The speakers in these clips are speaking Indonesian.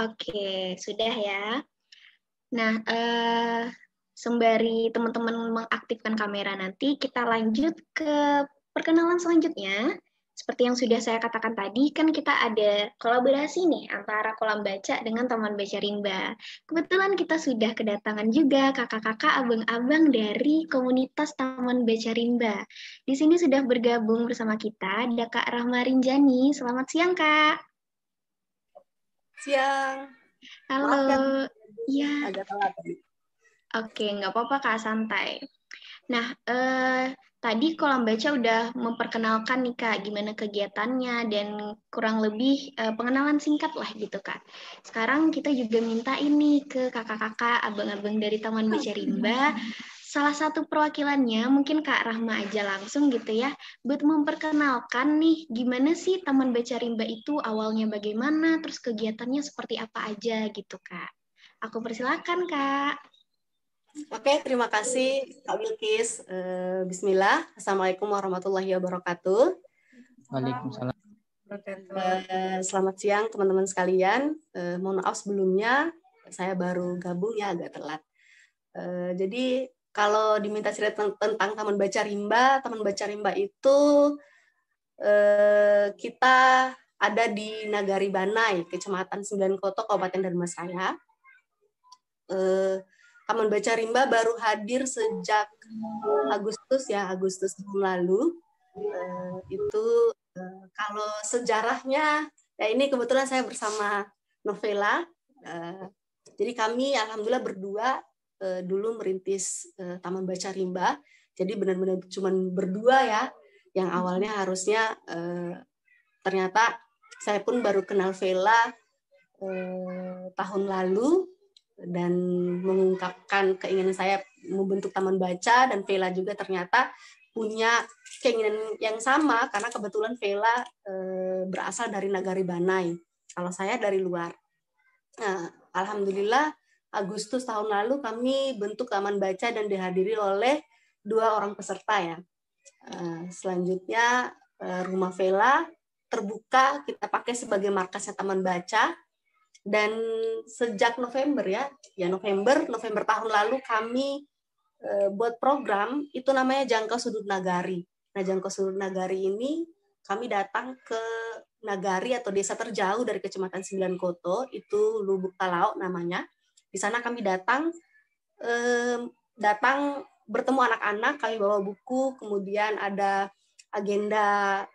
Oke, sudah ya. Nah, eh, sembari teman-teman mengaktifkan kamera nanti, kita lanjut ke perkenalan selanjutnya. Seperti yang sudah saya katakan tadi, kan kita ada kolaborasi nih antara kolam baca dengan teman Baca Rimba. Kebetulan kita sudah kedatangan juga kakak-kakak, abang-abang dari komunitas teman Baca Rimba. Di sini sudah bergabung bersama kita ada Kak Rahma Rinjani. Selamat siang, Kak siang. Halo. Ya. Iya. Agak telat. Oke, nggak apa-apa Kak, santai. Nah, eh, tadi kolam baca udah memperkenalkan nih Kak, gimana kegiatannya, dan kurang lebih eh, pengenalan singkat lah gitu Kak. Sekarang kita juga minta ini ke kakak-kakak, abang-abang dari Taman Baca Rimba, salah satu perwakilannya mungkin Kak Rahma aja langsung gitu ya, buat memperkenalkan nih gimana sih Taman Baca Rimba itu awalnya bagaimana, terus kegiatannya seperti apa aja gitu Kak. Aku persilakan Kak. Oke, terima kasih Kak Bilkis. Eh, bismillah. Assalamualaikum warahmatullahi wabarakatuh. Waalaikumsalam. Eh, selamat siang teman-teman sekalian. Eh, mohon maaf sebelumnya saya baru gabung ya agak telat. Jadi kalau diminta cerita tentang Taman Baca Rimba, Taman Baca Rimba itu eh, kita ada di Nagari Banai, Kecamatan Sembilan Koto, Kabupaten Darmasraya. Eh, Taman Baca Rimba baru hadir sejak Agustus ya, Agustus tahun lalu. Eh, itu eh, kalau sejarahnya, ya ini kebetulan saya bersama Novela. Eh, jadi kami alhamdulillah berdua Eh, dulu merintis uh, Taman Baca Rimba. Jadi benar-benar cuma berdua ya yang hmm. awalnya harusnya uh, ternyata saya pun baru kenal Vela uh, tahun lalu dan mengungkapkan keinginan saya membentuk taman baca dan Vela juga ternyata punya keinginan yang sama karena kebetulan Vela uh, berasal dari Nagari Banai kalau saya dari luar. Nah, alhamdulillah Agustus tahun lalu kami bentuk taman baca dan dihadiri oleh dua orang peserta ya. Eh, selanjutnya eh, rumah Vela terbuka kita pakai sebagai markasnya taman baca dan sejak November ya, ya November November tahun lalu kami eh, buat program itu namanya jangkau sudut nagari. Nah jangkau sudut nagari ini kami datang ke nagari atau desa terjauh dari kecamatan Sembilan Koto itu Lubuk Talau namanya di sana kami datang datang bertemu anak-anak, kami bawa buku, kemudian ada agenda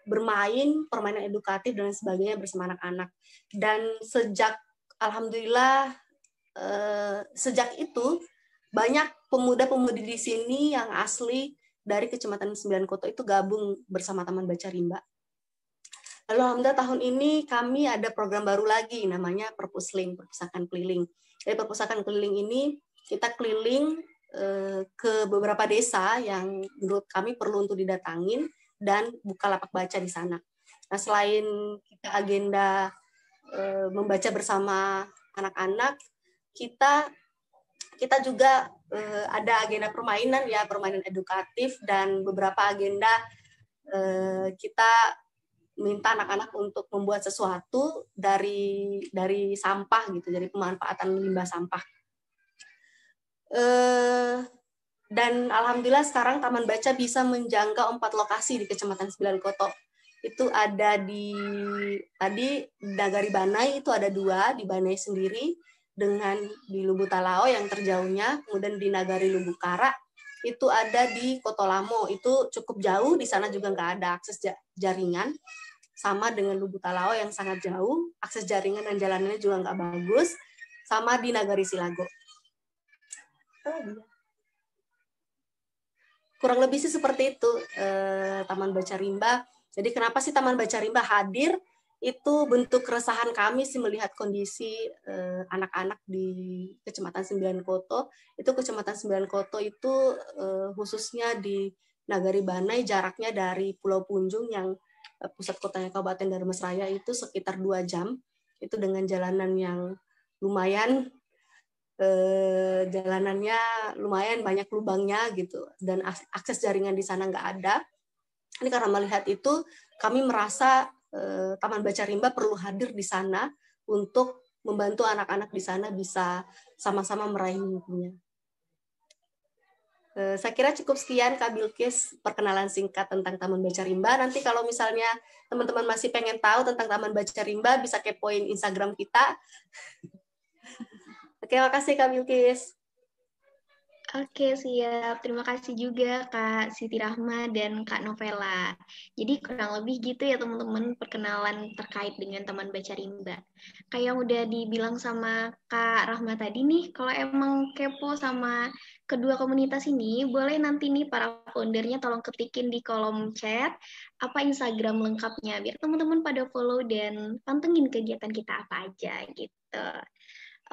bermain, permainan edukatif dan sebagainya bersama anak-anak. Dan sejak alhamdulillah eh, sejak itu banyak pemuda-pemudi di sini yang asli dari Kecamatan Sembilan Koto itu gabung bersama Taman Baca Rimba. Lalu alhamdulillah tahun ini kami ada program baru lagi namanya Perpusling, Perpustakaan Keliling. Dari perpustakaan keliling ini kita keliling eh, ke beberapa desa yang menurut kami perlu untuk didatangin dan buka lapak baca di sana. Nah, selain kita agenda eh, membaca bersama anak-anak, kita kita juga eh, ada agenda permainan ya, permainan edukatif dan beberapa agenda kita minta anak-anak untuk membuat sesuatu dari dari sampah gitu, dari pemanfaatan limbah sampah. Eh, dan alhamdulillah sekarang Taman Baca bisa menjangkau empat lokasi di Kecamatan Sembilan Koto. Itu ada di tadi Dagari Banai itu ada dua di Banai sendiri dengan di Lubu Talao yang terjauhnya, kemudian di Nagari Lubu Kara itu ada di Kotolamo itu cukup jauh di sana juga nggak ada akses jaringan sama dengan Lubu Talao yang sangat jauh, akses jaringan dan jalanannya juga nggak bagus, sama di Nagari Silago. Oh, iya. Kurang lebih sih seperti itu eh, Taman Baca Rimba. Jadi kenapa sih Taman Baca Rimba hadir? Itu bentuk keresahan kami sih melihat kondisi eh, anak-anak eh, di Kecamatan Sembilan Koto. Itu Kecamatan Sembilan Koto itu eh, khususnya di Nagari Banai jaraknya dari Pulau Punjung yang Eh, pusat kotanya Kabupaten Darmas Raya itu sekitar dua jam itu dengan jalanan yang lumayan eh, jalanannya lumayan banyak lubangnya gitu dan akses jaringan di sana nggak ada ini karena melihat itu kami merasa eh, Taman Baca Rimba perlu hadir di sana untuk membantu anak-anak di sana bisa sama-sama meraih mimpinya. Eh, saya kira cukup sekian Kak Bilkis perkenalan singkat tentang Taman Baca Rimba. Nanti kalau misalnya teman-teman masih pengen tahu tentang Taman Baca Rimba, bisa kepoin Instagram kita. Oke, makasih Kak Bilkis. Oke, siap. Terima kasih juga Kak Siti Rahma dan Kak Novela. Jadi kurang lebih gitu ya teman-teman perkenalan terkait dengan Taman Baca Rimba. Kayak udah dibilang sama Kak Rahma tadi nih, kalau emang kepo sama kedua komunitas ini, boleh nanti nih para foundernya tolong ketikin di kolom chat apa Instagram lengkapnya, biar teman-teman pada follow dan pantengin kegiatan kita apa aja gitu.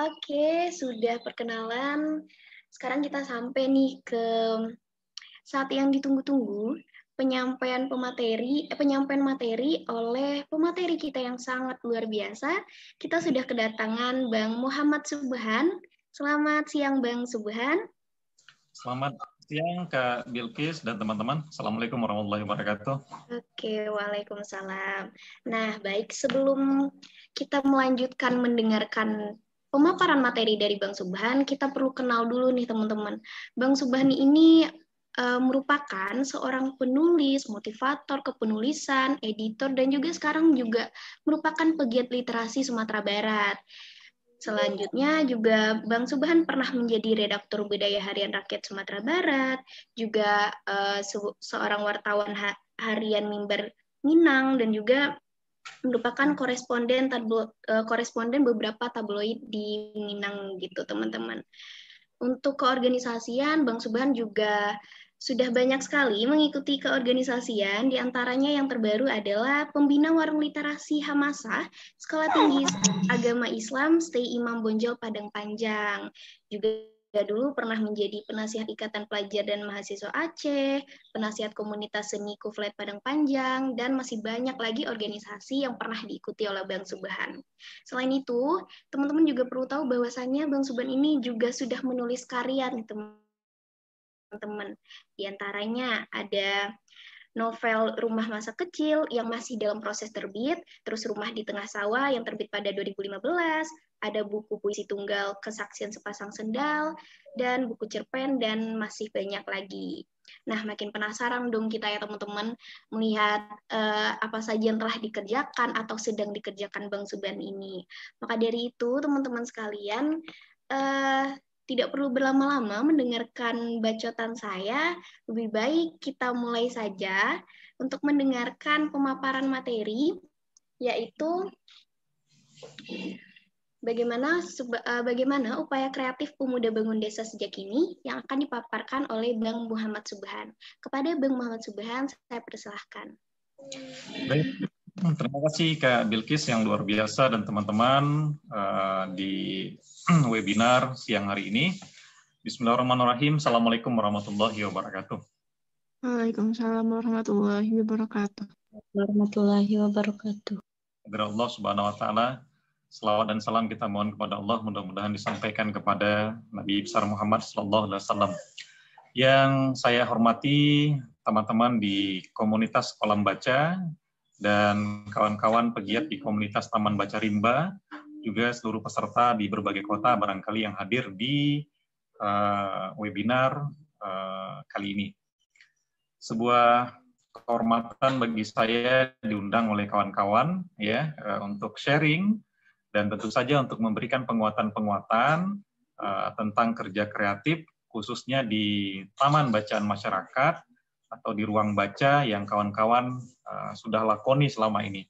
Oke, sudah perkenalan. Sekarang kita sampai nih ke saat yang ditunggu-tunggu, penyampaian pemateri eh, penyampaian materi oleh pemateri kita yang sangat luar biasa. Kita sudah kedatangan Bang Muhammad Subhan. Selamat siang Bang Subhan. Selamat siang Kak Bilkis dan teman-teman. Assalamualaikum warahmatullahi wabarakatuh. Oke, waalaikumsalam. Nah, baik sebelum kita melanjutkan mendengarkan pemaparan materi dari Bang Subhan, kita perlu kenal dulu nih teman-teman. Bang Subhan ini eh, merupakan seorang penulis, motivator kepenulisan, editor, dan juga sekarang juga merupakan pegiat literasi Sumatera Barat. Selanjutnya juga Bang Subhan pernah menjadi redaktur budaya harian rakyat Sumatera Barat, juga uh, seorang wartawan ha harian Mimbar Minang dan juga merupakan koresponden tablo, eh, koresponden beberapa tabloid di Minang gitu teman-teman. Untuk keorganisasian Bang Subhan juga sudah banyak sekali mengikuti keorganisasian, diantaranya yang terbaru adalah Pembina Warung Literasi Hamasa Sekolah Tinggi Agama Islam, Stay Imam Bonjol Padang Panjang. Juga dulu pernah menjadi penasihat Ikatan Pelajar dan Mahasiswa Aceh, penasihat komunitas seni Kuflet Padang Panjang, dan masih banyak lagi organisasi yang pernah diikuti oleh Bang Subhan. Selain itu, teman-teman juga perlu tahu bahwasannya Bang Subhan ini juga sudah menulis karya nih teman teman-teman. Di antaranya ada novel Rumah Masa Kecil yang masih dalam proses terbit, terus Rumah di Tengah Sawah yang terbit pada 2015, ada buku puisi tunggal Kesaksian Sepasang Sendal, dan buku cerpen, dan masih banyak lagi. Nah, makin penasaran dong kita ya teman-teman melihat uh, apa saja yang telah dikerjakan atau sedang dikerjakan Bang Suban ini. Maka dari itu, teman-teman sekalian, uh, tidak perlu berlama-lama mendengarkan bacotan saya, lebih baik kita mulai saja untuk mendengarkan pemaparan materi, yaitu bagaimana eh, bagaimana upaya kreatif pemuda bangun desa sejak ini yang akan dipaparkan oleh Bang Muhammad Subhan. Kepada Bang Muhammad Subhan, saya persilahkan. Baik, Hmm, terima kasih Kak Bilkis yang luar biasa dan teman-teman uh, di webinar siang hari ini. Bismillahirrahmanirrahim. Assalamualaikum warahmatullahi wabarakatuh. Waalaikumsalam warahmatullahi wabarakatuh. Warahmatullahi wabarakatuh. Dari Allah Subhanahu wa taala, selawat dan salam kita mohon kepada Allah mudah-mudahan disampaikan kepada Nabi besar Muhammad sallallahu alaihi wasallam. Yang saya hormati teman-teman di komunitas kolam baca dan kawan-kawan pegiat di komunitas Taman Baca Rimba, juga seluruh peserta di berbagai kota barangkali yang hadir di uh, webinar uh, kali ini. Sebuah kehormatan bagi saya diundang oleh kawan-kawan ya uh, untuk sharing dan tentu saja untuk memberikan penguatan-penguatan uh, tentang kerja kreatif khususnya di Taman Bacaan Masyarakat atau di ruang baca yang kawan-kawan uh, sudah lakoni selama ini.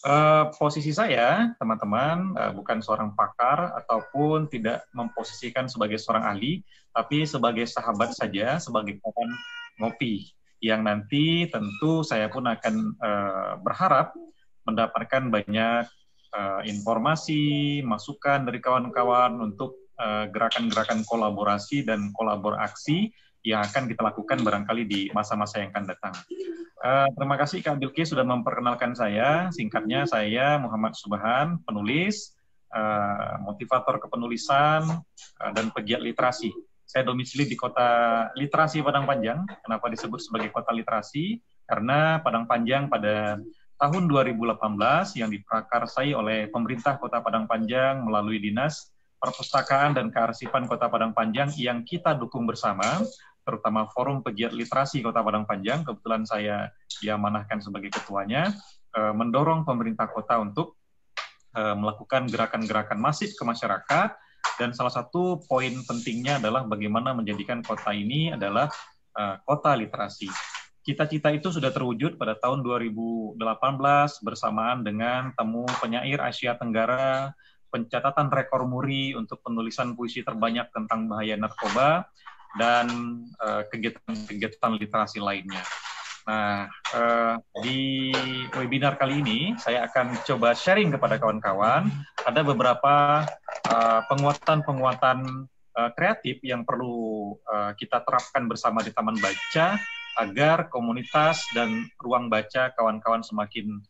Uh, posisi saya, teman-teman, uh, bukan seorang pakar ataupun tidak memposisikan sebagai seorang ahli, tapi sebagai sahabat saja, sebagai kawan ngopi yang nanti tentu saya pun akan uh, berharap mendapatkan banyak uh, informasi, masukan dari kawan-kawan untuk gerakan-gerakan kolaborasi dan kolaborasi yang akan kita lakukan barangkali di masa-masa yang akan datang. Uh, terima kasih Kak Bilki sudah memperkenalkan saya. Singkatnya saya Muhammad Subhan, penulis, uh, motivator kepenulisan, uh, dan pegiat literasi. Saya domisili di kota literasi Padang Panjang. Kenapa disebut sebagai kota literasi? Karena Padang Panjang pada tahun 2018 yang diprakarsai oleh pemerintah kota Padang Panjang melalui Dinas Perpustakaan dan Kearsipan Kota Padang Panjang yang kita dukung bersama terutama Forum Pegiat Literasi Kota Padang Panjang, kebetulan saya diamanahkan sebagai ketuanya, eh, mendorong pemerintah kota untuk eh, melakukan gerakan-gerakan masif ke masyarakat, dan salah satu poin pentingnya adalah bagaimana menjadikan kota ini adalah eh, kota literasi. Cita-cita itu sudah terwujud pada tahun 2018 bersamaan dengan temu penyair Asia Tenggara pencatatan rekor muri untuk penulisan puisi terbanyak tentang bahaya narkoba, dan eh, kegiatan-kegiatan literasi lainnya. Nah, uh, di webinar kali ini saya akan coba sharing kepada kawan-kawan ada beberapa eh, penguatan-penguatan uh, uh, kreatif yang perlu kita terapkan bersama di Taman Baca agar komunitas dan ruang baca kawan-kawan semakin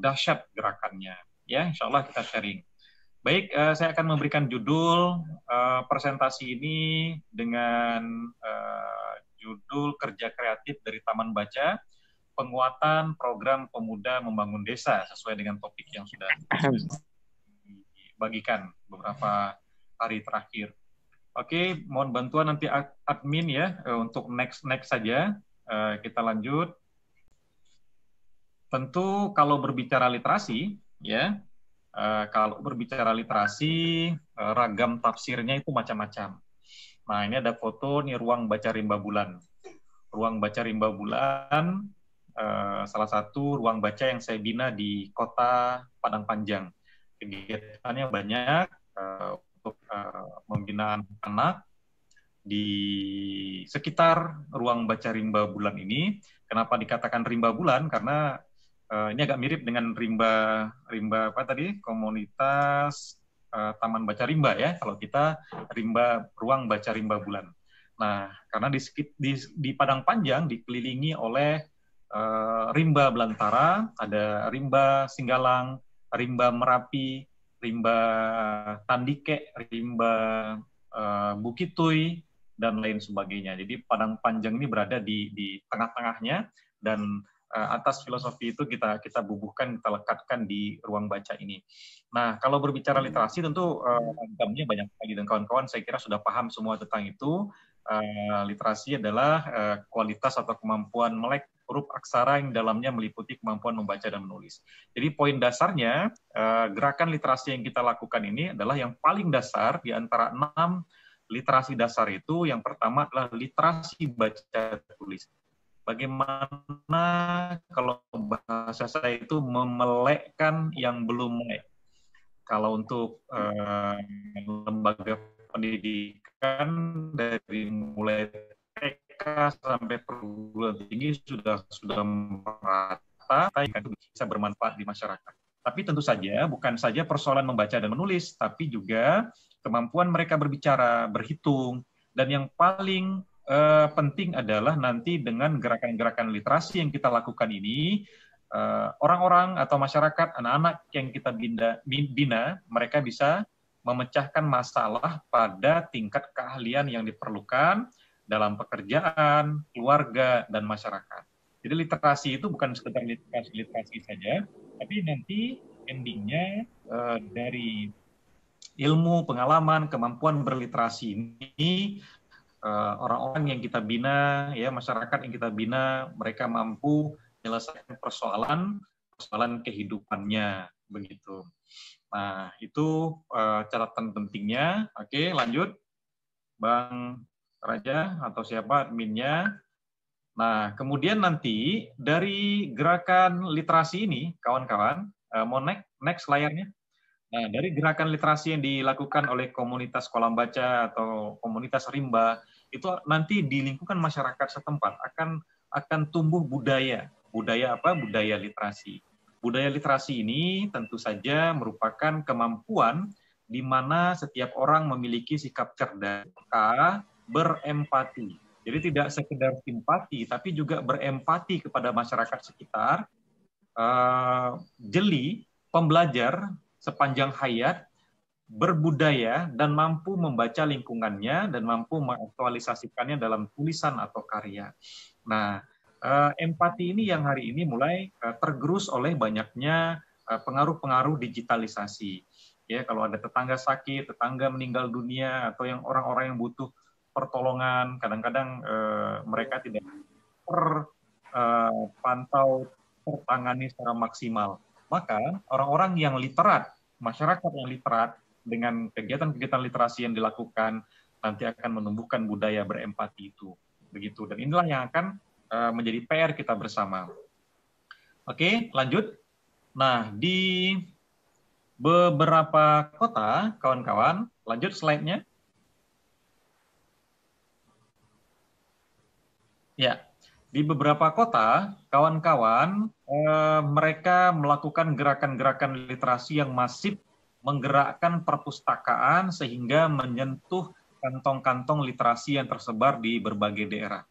dahsyat gerakannya. Ya, insya Allah kita sharing. Baik, uh, saya akan memberikan judul uh, presentasi ini dengan uh, judul Kerja Kreatif dari Taman Baca, Penguatan Program Pemuda Membangun Desa, sesuai dengan topik yang sudah dibagikan beberapa hari terakhir. Oke, mohon bantuan nanti admin ya untuk next-next saja. Kita lanjut. Tentu kalau berbicara literasi, ya Eh, kalau berbicara literasi, eh, ragam tafsirnya itu macam-macam. Nah, ini ada foto nih ruang baca rimba bulan. Ruang baca rimba bulan eh, salah satu ruang baca yang saya bina di kota Padang Panjang. Kegiatannya banyak untuk pembinaan anak di sekitar ruang baca rimba bulan ini. Kenapa dikatakan rimba bulan? Karena uh, ini agak mirip dengan rimba rimba apa tadi komunitas uh, taman baca rimba ya kalau kita rimba ruang baca rimba bulan nah karena di di, di padang panjang dikelilingi oleh uh, rimba belantara ada rimba singgalang rimba merapi rimba tandike rimba uh, bukitui dan lain sebagainya jadi padang panjang ini berada di di tengah-tengahnya dan Eh, atas filosofi itu kita kita bubuhkan kita lekatkan di ruang baca ini. Nah kalau berbicara hmm. literasi tentu eh, gamnya uh, banyak sekali dan kawan-kawan saya kira sudah paham semua tentang itu. Uh, literasi adalah uh, kualitas atau kemampuan melek huruf aksara yang dalamnya meliputi kemampuan membaca dan menulis. Jadi poin dasarnya uh, gerakan literasi yang kita lakukan ini adalah yang paling dasar di antara enam literasi dasar itu yang pertama adalah literasi baca tulis bagaimana kalau bahasa saya itu memelekkan yang belum melek. Kalau untuk eh, lembaga pendidikan dari mulai TK sampai perguruan tinggi sudah sudah merata, itu bisa bermanfaat di masyarakat. Tapi tentu saja bukan saja persoalan membaca dan menulis, tapi juga kemampuan mereka berbicara, berhitung, dan yang paling uh, penting adalah nanti dengan gerakan-gerakan literasi yang kita lakukan ini, eh, orang-orang uh, atau masyarakat, anak-anak yang kita bina, bina, mereka bisa memecahkan masalah pada tingkat keahlian yang diperlukan dalam pekerjaan, keluarga, dan masyarakat. Jadi literasi itu bukan sekedar literasi, literasi saja, tapi nanti endingnya uh, dari ilmu, pengalaman, kemampuan berliterasi ini Eh, orang-orang yang kita bina, ya masyarakat yang kita bina, mereka mampu menyelesaikan persoalan persoalan kehidupannya begitu. Nah itu eh, catatan pentingnya. Oke lanjut, Bang Raja atau siapa adminnya. Nah kemudian nanti dari gerakan literasi ini, kawan-kawan, uh, mau next, next layarnya. Nah, dari gerakan literasi yang dilakukan oleh komunitas kolam baca atau komunitas rimba itu nanti di lingkungan masyarakat setempat akan akan tumbuh budaya budaya apa budaya literasi budaya literasi ini tentu saja merupakan kemampuan di mana setiap orang memiliki sikap cerdas berempati jadi tidak sekedar simpati tapi juga berempati kepada masyarakat sekitar eh, jeli pembelajar sepanjang hayat berbudaya dan mampu membaca lingkungannya dan mampu mengaktualisasikannya dalam tulisan atau karya. Nah, eh, empati ini yang hari ini mulai eh, tergerus oleh banyaknya eh, pengaruh-pengaruh digitalisasi. Ya, kalau ada tetangga sakit, tetangga meninggal dunia atau yang orang-orang yang butuh pertolongan, kadang-kadang mereka tidak terpantau tertangani secara maksimal. Maka orang-orang yang literat, masyarakat yang literat dengan kegiatan-kegiatan literasi yang dilakukan nanti akan menumbuhkan budaya berempati itu begitu dan inilah yang akan eh, menjadi PR kita bersama. Oke, lanjut. Nah, di beberapa kota, kawan-kawan, lanjut slide-nya. Ya, di beberapa kota, kawan-kawan, eh, mereka melakukan gerakan-gerakan literasi yang masif menggerakkan perpustakaan sehingga menyentuh kantong-kantong literasi yang tersebar di berbagai daerah.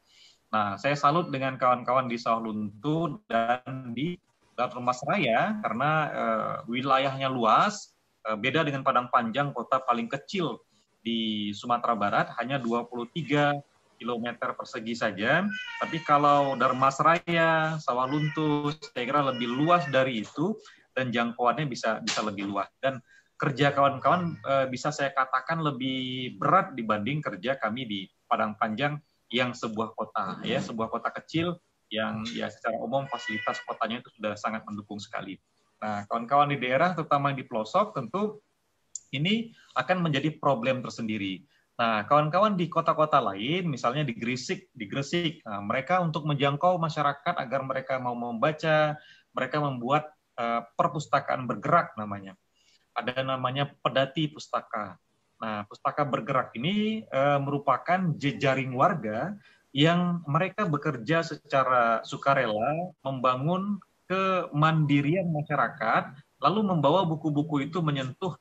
Nah, saya salut dengan kawan-kawan di Sauluntu dan di Lat Mas Raya karena e, wilayahnya luas, e, beda dengan Padang Panjang, kota paling kecil di Sumatera Barat, hanya 23 km persegi saja. Tapi kalau Dharma Sawah Sawaluntu, saya kira lebih luas dari itu dan jangkauannya bisa bisa lebih luas. Dan kerja kawan-kawan uh, bisa saya katakan lebih berat dibanding kerja kami di Padang Panjang yang sebuah kota ya sebuah kota kecil yang ya secara umum fasilitas kotanya itu sudah sangat mendukung sekali. Nah, kawan-kawan di daerah terutama di pelosok tentu ini akan menjadi problem tersendiri. Nah, kawan-kawan di kota-kota lain, misalnya di Gresik, di Gresik, nah, mereka untuk menjangkau masyarakat agar mereka mau membaca, mereka membuat uh, perpustakaan bergerak namanya ada namanya pedati pustaka. Nah, pustaka bergerak ini e, merupakan jejaring warga yang mereka bekerja secara sukarela membangun kemandirian masyarakat, lalu membawa buku-buku itu menyentuh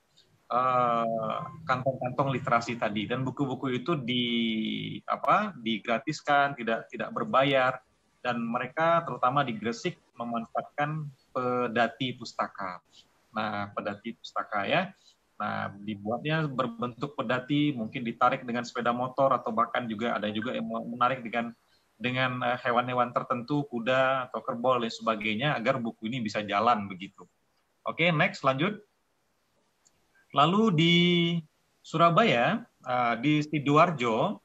eh, kantong-kantong literasi tadi dan buku-buku itu di apa digratiskan tidak tidak berbayar dan mereka terutama di Gresik memanfaatkan pedati pustaka nah pedati pustaka ya Nah, dibuatnya berbentuk pedati, mungkin ditarik dengan sepeda motor atau bahkan juga ada juga yang menarik dengan dengan eh, hewan-hewan tertentu, kuda atau kerbau dan sebagainya agar buku ini bisa jalan begitu. Oke, next lanjut. Lalu di Surabaya, eh, di Sidoarjo,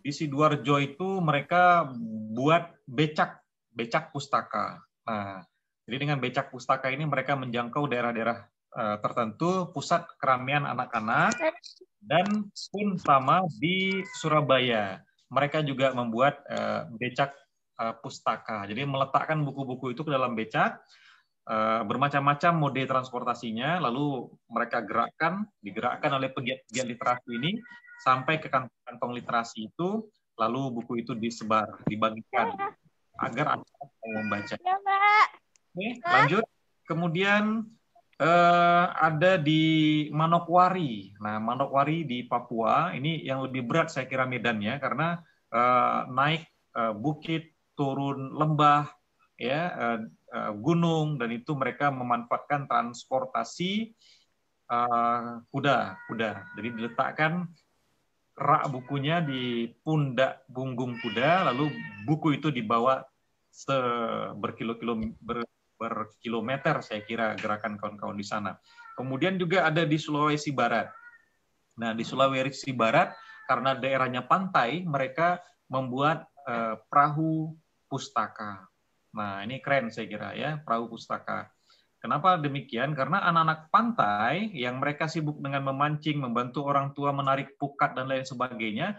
di Sidoarjo itu mereka buat becak, becak pustaka. Nah, jadi dengan becak pustaka ini mereka menjangkau daerah-daerah eh, tertentu, pusat keramaian anak-anak, dan pun sama di Surabaya. Mereka juga membuat eh, becak eh, pustaka. Jadi meletakkan buku-buku itu ke dalam becak, bermacam-macam mode transportasinya, lalu mereka gerakkan, digerakkan oleh pegiat-pegiat literasi ini, sampai ke kantong literasi itu, lalu buku itu disebar, dibagikan agar anak, -anak mau membaca. Ya, Mbak. Oke, lanjut. Kemudian eh, ada di Manokwari. Nah, Manokwari di Papua ini yang lebih berat saya kira medannya karena eh, naik eh, bukit, turun lembah, ya eh, eh gunung dan itu mereka memanfaatkan transportasi eh, kuda, kuda. Jadi diletakkan rak bukunya di pundak punggung kuda, lalu buku itu dibawa seberkilo-kilo ber, per kilometer saya kira gerakan kawan-kawan di sana. Kemudian juga ada di Sulawesi Barat. Nah, di Sulawesi Barat karena daerahnya pantai, mereka membuat eh, perahu pustaka. Nah, ini keren saya kira ya, perahu pustaka. Kenapa demikian? Karena anak-anak pantai yang mereka sibuk dengan memancing, membantu orang tua menarik pukat dan lain sebagainya,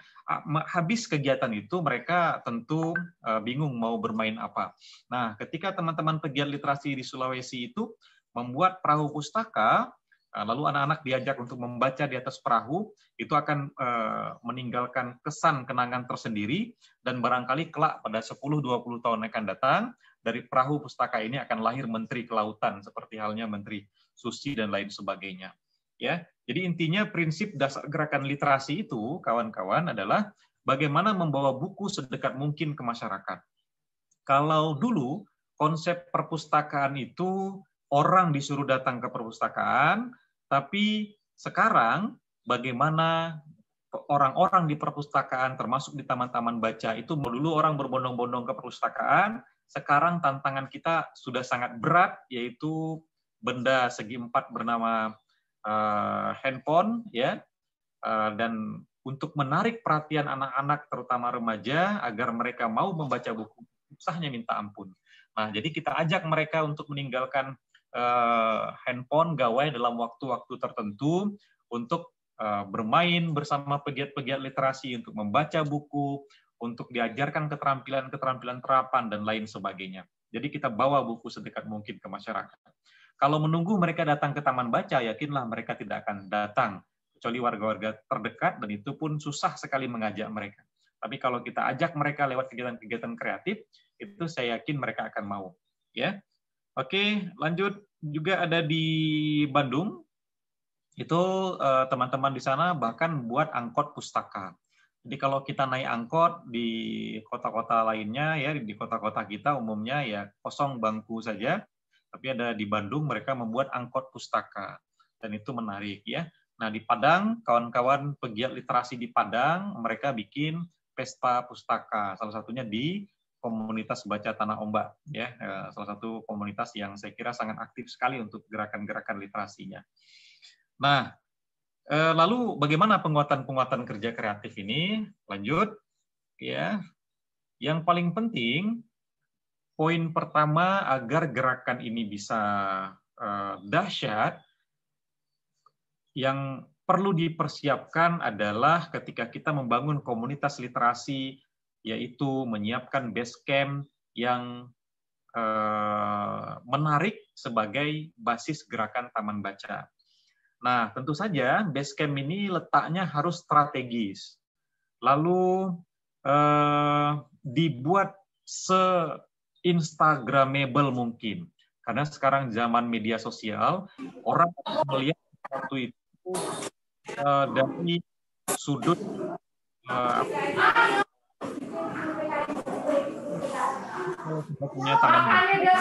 habis kegiatan itu mereka tentu e, bingung mau bermain apa. Nah, ketika teman-teman pegiat literasi di Sulawesi itu membuat perahu pustaka Nah, lalu anak-anak diajak untuk membaca di atas perahu, itu akan eh, meninggalkan kesan kenangan tersendiri dan barangkali kelak pada 10-20 tahun akan datang dari perahu pustaka ini akan lahir menteri kelautan seperti halnya menteri Susi dan lain sebagainya. Ya, jadi intinya prinsip dasar gerakan literasi itu kawan-kawan adalah bagaimana membawa buku sedekat mungkin ke masyarakat. Kalau dulu konsep perpustakaan itu orang disuruh datang ke perpustakaan, tapi sekarang bagaimana orang-orang di perpustakaan termasuk di taman-taman baca itu dulu orang berbondong-bondong ke perpustakaan, sekarang tantangan kita sudah sangat berat yaitu benda segi empat bernama uh, handphone ya uh, dan untuk menarik perhatian anak-anak terutama remaja agar mereka mau membaca buku usahanya minta ampun. Nah, jadi kita ajak mereka untuk meninggalkan Eh, handphone gawai dalam waktu-waktu tertentu untuk eh, bermain bersama pegiat-pegiat literasi, untuk membaca buku, untuk diajarkan keterampilan-keterampilan terapan, dan lain sebagainya. Jadi kita bawa buku sedekat mungkin ke masyarakat. Kalau menunggu mereka datang ke taman baca, yakinlah mereka tidak akan datang, kecuali warga-warga terdekat, dan itu pun susah sekali mengajak mereka. Tapi kalau kita ajak mereka lewat kegiatan-kegiatan kreatif, itu saya yakin mereka akan mau. Ya, Oke, lanjut juga ada di Bandung. Itu eh, teman-teman di sana bahkan buat angkot pustaka. Jadi kalau kita naik angkot di kota-kota lainnya ya di kota-kota kita umumnya ya kosong bangku saja, tapi ada di Bandung mereka membuat angkot pustaka dan itu menarik ya. Nah di Padang kawan-kawan pegiat literasi di Padang mereka bikin pesta pustaka salah satunya di komunitas baca tanah ombak ya eh, salah satu komunitas yang saya kira sangat aktif sekali untuk gerakan-gerakan literasinya. Nah, eh, lalu bagaimana penguatan-penguatan kerja kreatif ini? Lanjut ya. Yang paling penting poin pertama agar gerakan ini bisa eh, dahsyat yang perlu dipersiapkan adalah ketika kita membangun komunitas literasi yaitu menyiapkan base camp yang eh, menarik sebagai basis gerakan Taman Baca. Nah, tentu saja base camp ini letaknya harus strategis. Lalu eh, dibuat se-instagramable mungkin. Karena sekarang zaman media sosial, orang melihat waktu itu eh, dari sudut eh, kalau sudah punya taman baca,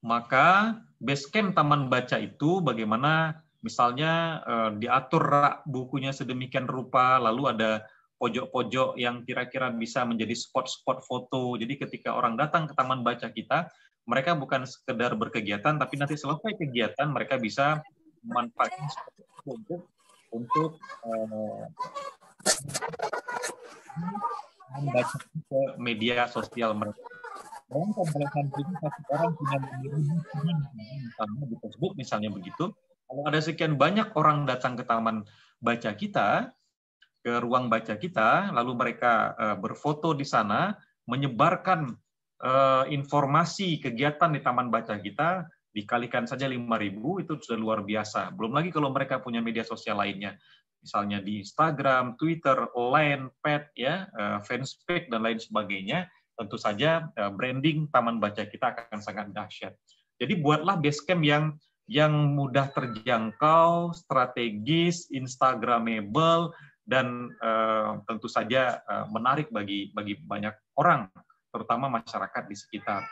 maka basecamp taman baca itu bagaimana misalnya eh, diatur rak bukunya sedemikian rupa, lalu ada pojok-pojok yang kira-kira bisa menjadi spot-spot foto. Jadi ketika orang datang ke taman baca kita, mereka bukan sekedar berkegiatan, tapi nanti selesai kegiatan mereka bisa memanfaatkan untuk untuk eh, membaca uh, media sosial mereka dalam pembahasan itu satu orang tidak misalnya di Facebook misalnya begitu kalau ada sekian banyak orang datang ke taman baca kita ke ruang baca kita lalu mereka eh, berfoto di sana menyebarkan eh, informasi kegiatan di taman baca kita dikalikan saja 5.000 itu sudah luar biasa. Belum lagi kalau mereka punya media sosial lainnya, misalnya di Instagram, Twitter, Line, Pet, ya, eh, Fanspage dan lain sebagainya, tentu saja eh, branding Taman Baca kita akan sangat dahsyat. Jadi buatlah base camp yang yang mudah terjangkau, strategis, instagramable dan uh, tentu saja uh, menarik bagi bagi banyak orang, terutama masyarakat di sekitar.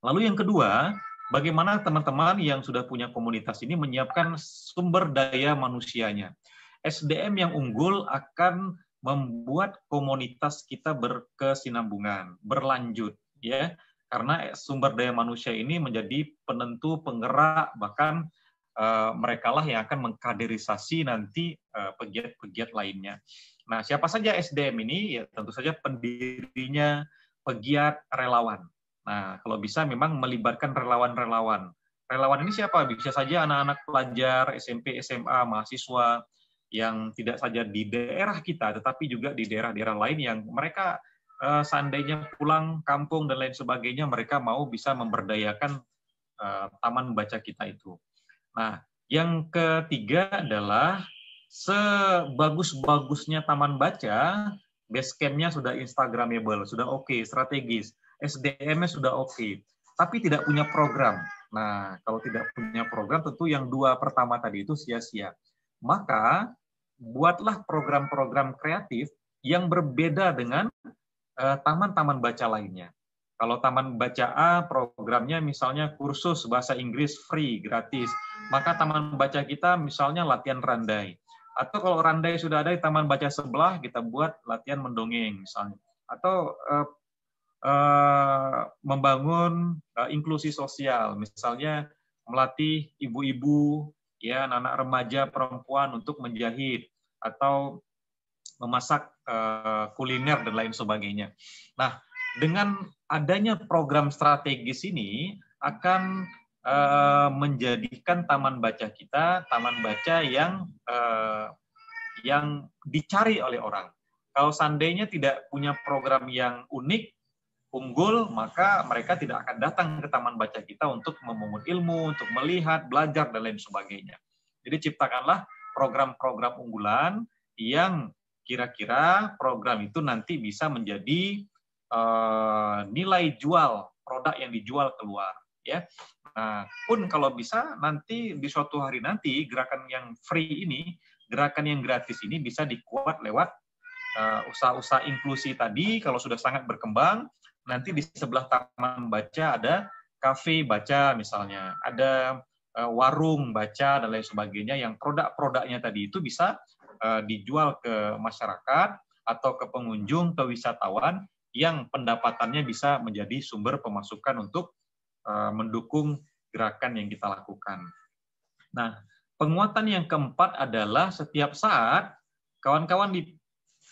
Lalu yang kedua, bagaimana teman-teman yang sudah punya komunitas ini menyiapkan sumber daya manusianya. SDM yang unggul akan membuat komunitas kita berkesinambungan, berlanjut ya. Karena sumber daya manusia ini menjadi penentu, penggerak bahkan uh, mereka lah yang akan mengkaderisasi nanti eh, pegiat-pegiat uh, lainnya. Nah, siapa saja SDM ini? Ya tentu saja pendirinya, pegiat, relawan. Nah, kalau bisa memang melibatkan relawan-relawan. Relawan ini siapa? Bisa saja anak-anak pelajar, SMP, SMA, mahasiswa, yang tidak saja di daerah kita, tetapi juga di daerah-daerah lain yang mereka uh, seandainya pulang kampung dan lain sebagainya, mereka mau bisa memberdayakan uh, taman baca kita itu. Nah, yang ketiga adalah sebagus-bagusnya taman baca, basecampnya sudah instagramable, sudah oke, okay, strategis, SDM-nya sudah oke, okay, tapi tidak punya program. Nah, kalau tidak punya program, tentu yang dua pertama tadi itu sia-sia maka buatlah program-program kreatif yang berbeda dengan eh, taman-taman baca lainnya. Kalau taman baca A programnya misalnya kursus bahasa Inggris free gratis, maka taman baca kita misalnya latihan randai. Atau kalau randai sudah ada di taman baca sebelah kita buat latihan mendongeng misalnya. Atau uh, uh, membangun uh, inklusi sosial misalnya melatih ibu-ibu ya anak-anak remaja perempuan untuk menjahit atau memasak uh, kuliner dan lain sebagainya. Nah, dengan adanya program strategis ini akan uh, menjadikan taman baca kita taman baca yang uh, yang dicari oleh orang. Kalau seandainya tidak punya program yang unik, unggul, maka mereka tidak akan datang ke taman baca kita untuk memungut ilmu, untuk melihat, belajar, dan lain sebagainya. Jadi ciptakanlah program-program unggulan yang kira-kira program itu nanti bisa menjadi eh, nilai jual produk yang dijual keluar ya nah pun kalau bisa nanti di suatu hari nanti gerakan yang free ini gerakan yang gratis ini bisa dikuat lewat eh, usaha-usaha inklusi tadi kalau sudah sangat berkembang nanti di sebelah taman baca ada kafe baca misalnya, ada e, warung baca dan lain sebagainya yang produk-produknya tadi itu bisa e, dijual ke masyarakat atau ke pengunjung, ke wisatawan yang pendapatannya bisa menjadi sumber pemasukan untuk e, mendukung gerakan yang kita lakukan. Nah, penguatan yang keempat adalah setiap saat kawan-kawan di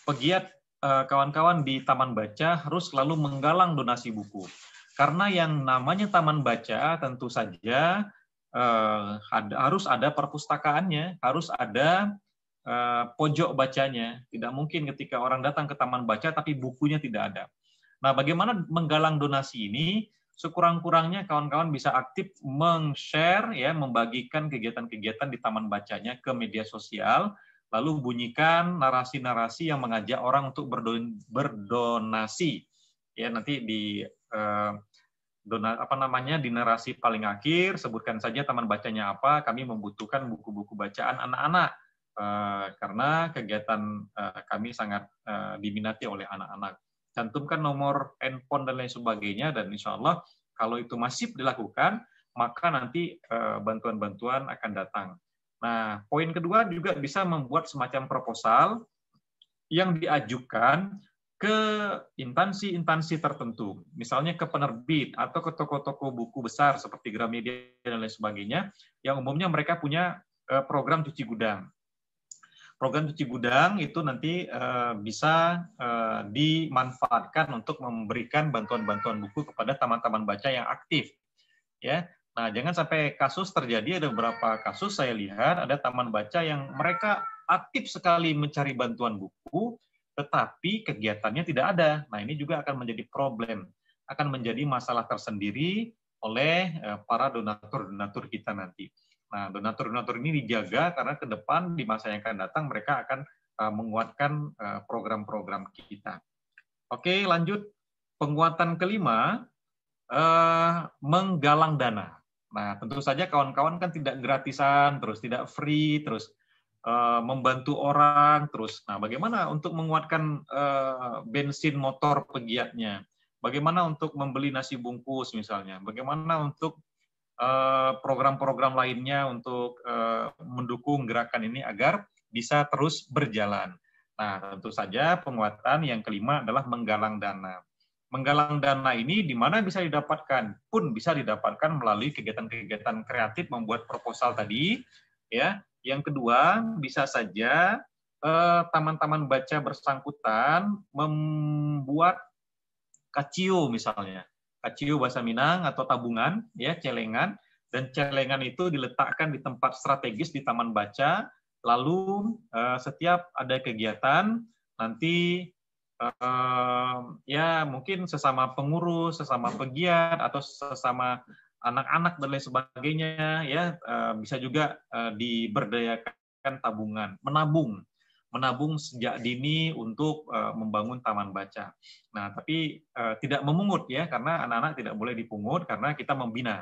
pegiat Eh, kawan-kawan di Taman Baca harus selalu menggalang donasi buku. Karena yang namanya Taman Baca tentu saja eh, ada, harus ada perpustakaannya, harus ada eh, pojok bacanya. Tidak mungkin ketika orang datang ke Taman Baca tapi bukunya tidak ada. Nah, bagaimana menggalang donasi ini? Sekurang-kurangnya kawan-kawan bisa aktif meng-share ya, membagikan kegiatan-kegiatan di Taman Bacanya ke media sosial lalu bunyikan narasi-narasi yang mengajak orang untuk berdon, berdonasi. Ya, nanti di eh, dona, apa namanya di narasi paling akhir sebutkan saja teman bacanya apa, kami membutuhkan buku-buku bacaan anak-anak. Eh, karena kegiatan eh, kami sangat eh, diminati oleh anak-anak. Cantumkan nomor handphone dan lain sebagainya dan insya Allah kalau itu masif dilakukan, maka nanti eh, bantuan-bantuan akan datang. Nah, poin kedua juga bisa membuat semacam proposal yang diajukan ke instansi-instansi tertentu, misalnya ke penerbit atau ke toko-toko buku besar seperti Gramedia dan lain sebagainya, yang umumnya mereka punya eh, program cuci gudang. Program cuci gudang itu nanti eh, bisa eh, dimanfaatkan untuk memberikan bantuan-bantuan buku kepada taman-taman baca yang aktif. Ya, Nah, jangan sampai kasus terjadi. Ada beberapa kasus saya lihat, ada taman baca yang mereka aktif sekali mencari bantuan buku, tetapi kegiatannya tidak ada. Nah, ini juga akan menjadi problem, akan menjadi masalah tersendiri oleh eh, para donatur-donatur kita nanti. Nah, donatur-donatur ini dijaga karena ke depan di masa yang akan datang mereka akan eh, menguatkan eh, program-program kita. Oke, lanjut penguatan kelima, menggalang dana. Nah, tentu saja kawan-kawan kan tidak gratisan, terus tidak free, terus uh, membantu orang, terus. Nah, bagaimana untuk menguatkan uh, bensin motor pegiatnya? Bagaimana untuk membeli nasi bungkus misalnya? Bagaimana untuk eh, program-program lainnya untuk mendukung gerakan ini agar bisa terus berjalan? Nah, tentu saja penguatan yang kelima adalah menggalang dana. Menggalang dana ini di mana bisa didapatkan? Pun bisa didapatkan melalui kegiatan-kegiatan kreatif membuat proposal tadi, ya. Yang kedua, bisa saja eh, taman-taman eh, baca bersangkutan membuat kacio misalnya. Kacio bahasa Minang atau tabungan, ya, celengan. Dan celengan itu diletakkan di tempat strategis di taman baca, lalu eh, setiap ada kegiatan nanti um, ya mungkin sesama pengurus, sesama pegiat atau sesama anak-anak dan lain sebagainya ya uh, bisa juga uh, diberdayakan tabungan, menabung, menabung sejak dini untuk uh, membangun taman baca. Nah, tapi uh, tidak memungut ya karena anak-anak tidak boleh dipungut karena kita membina,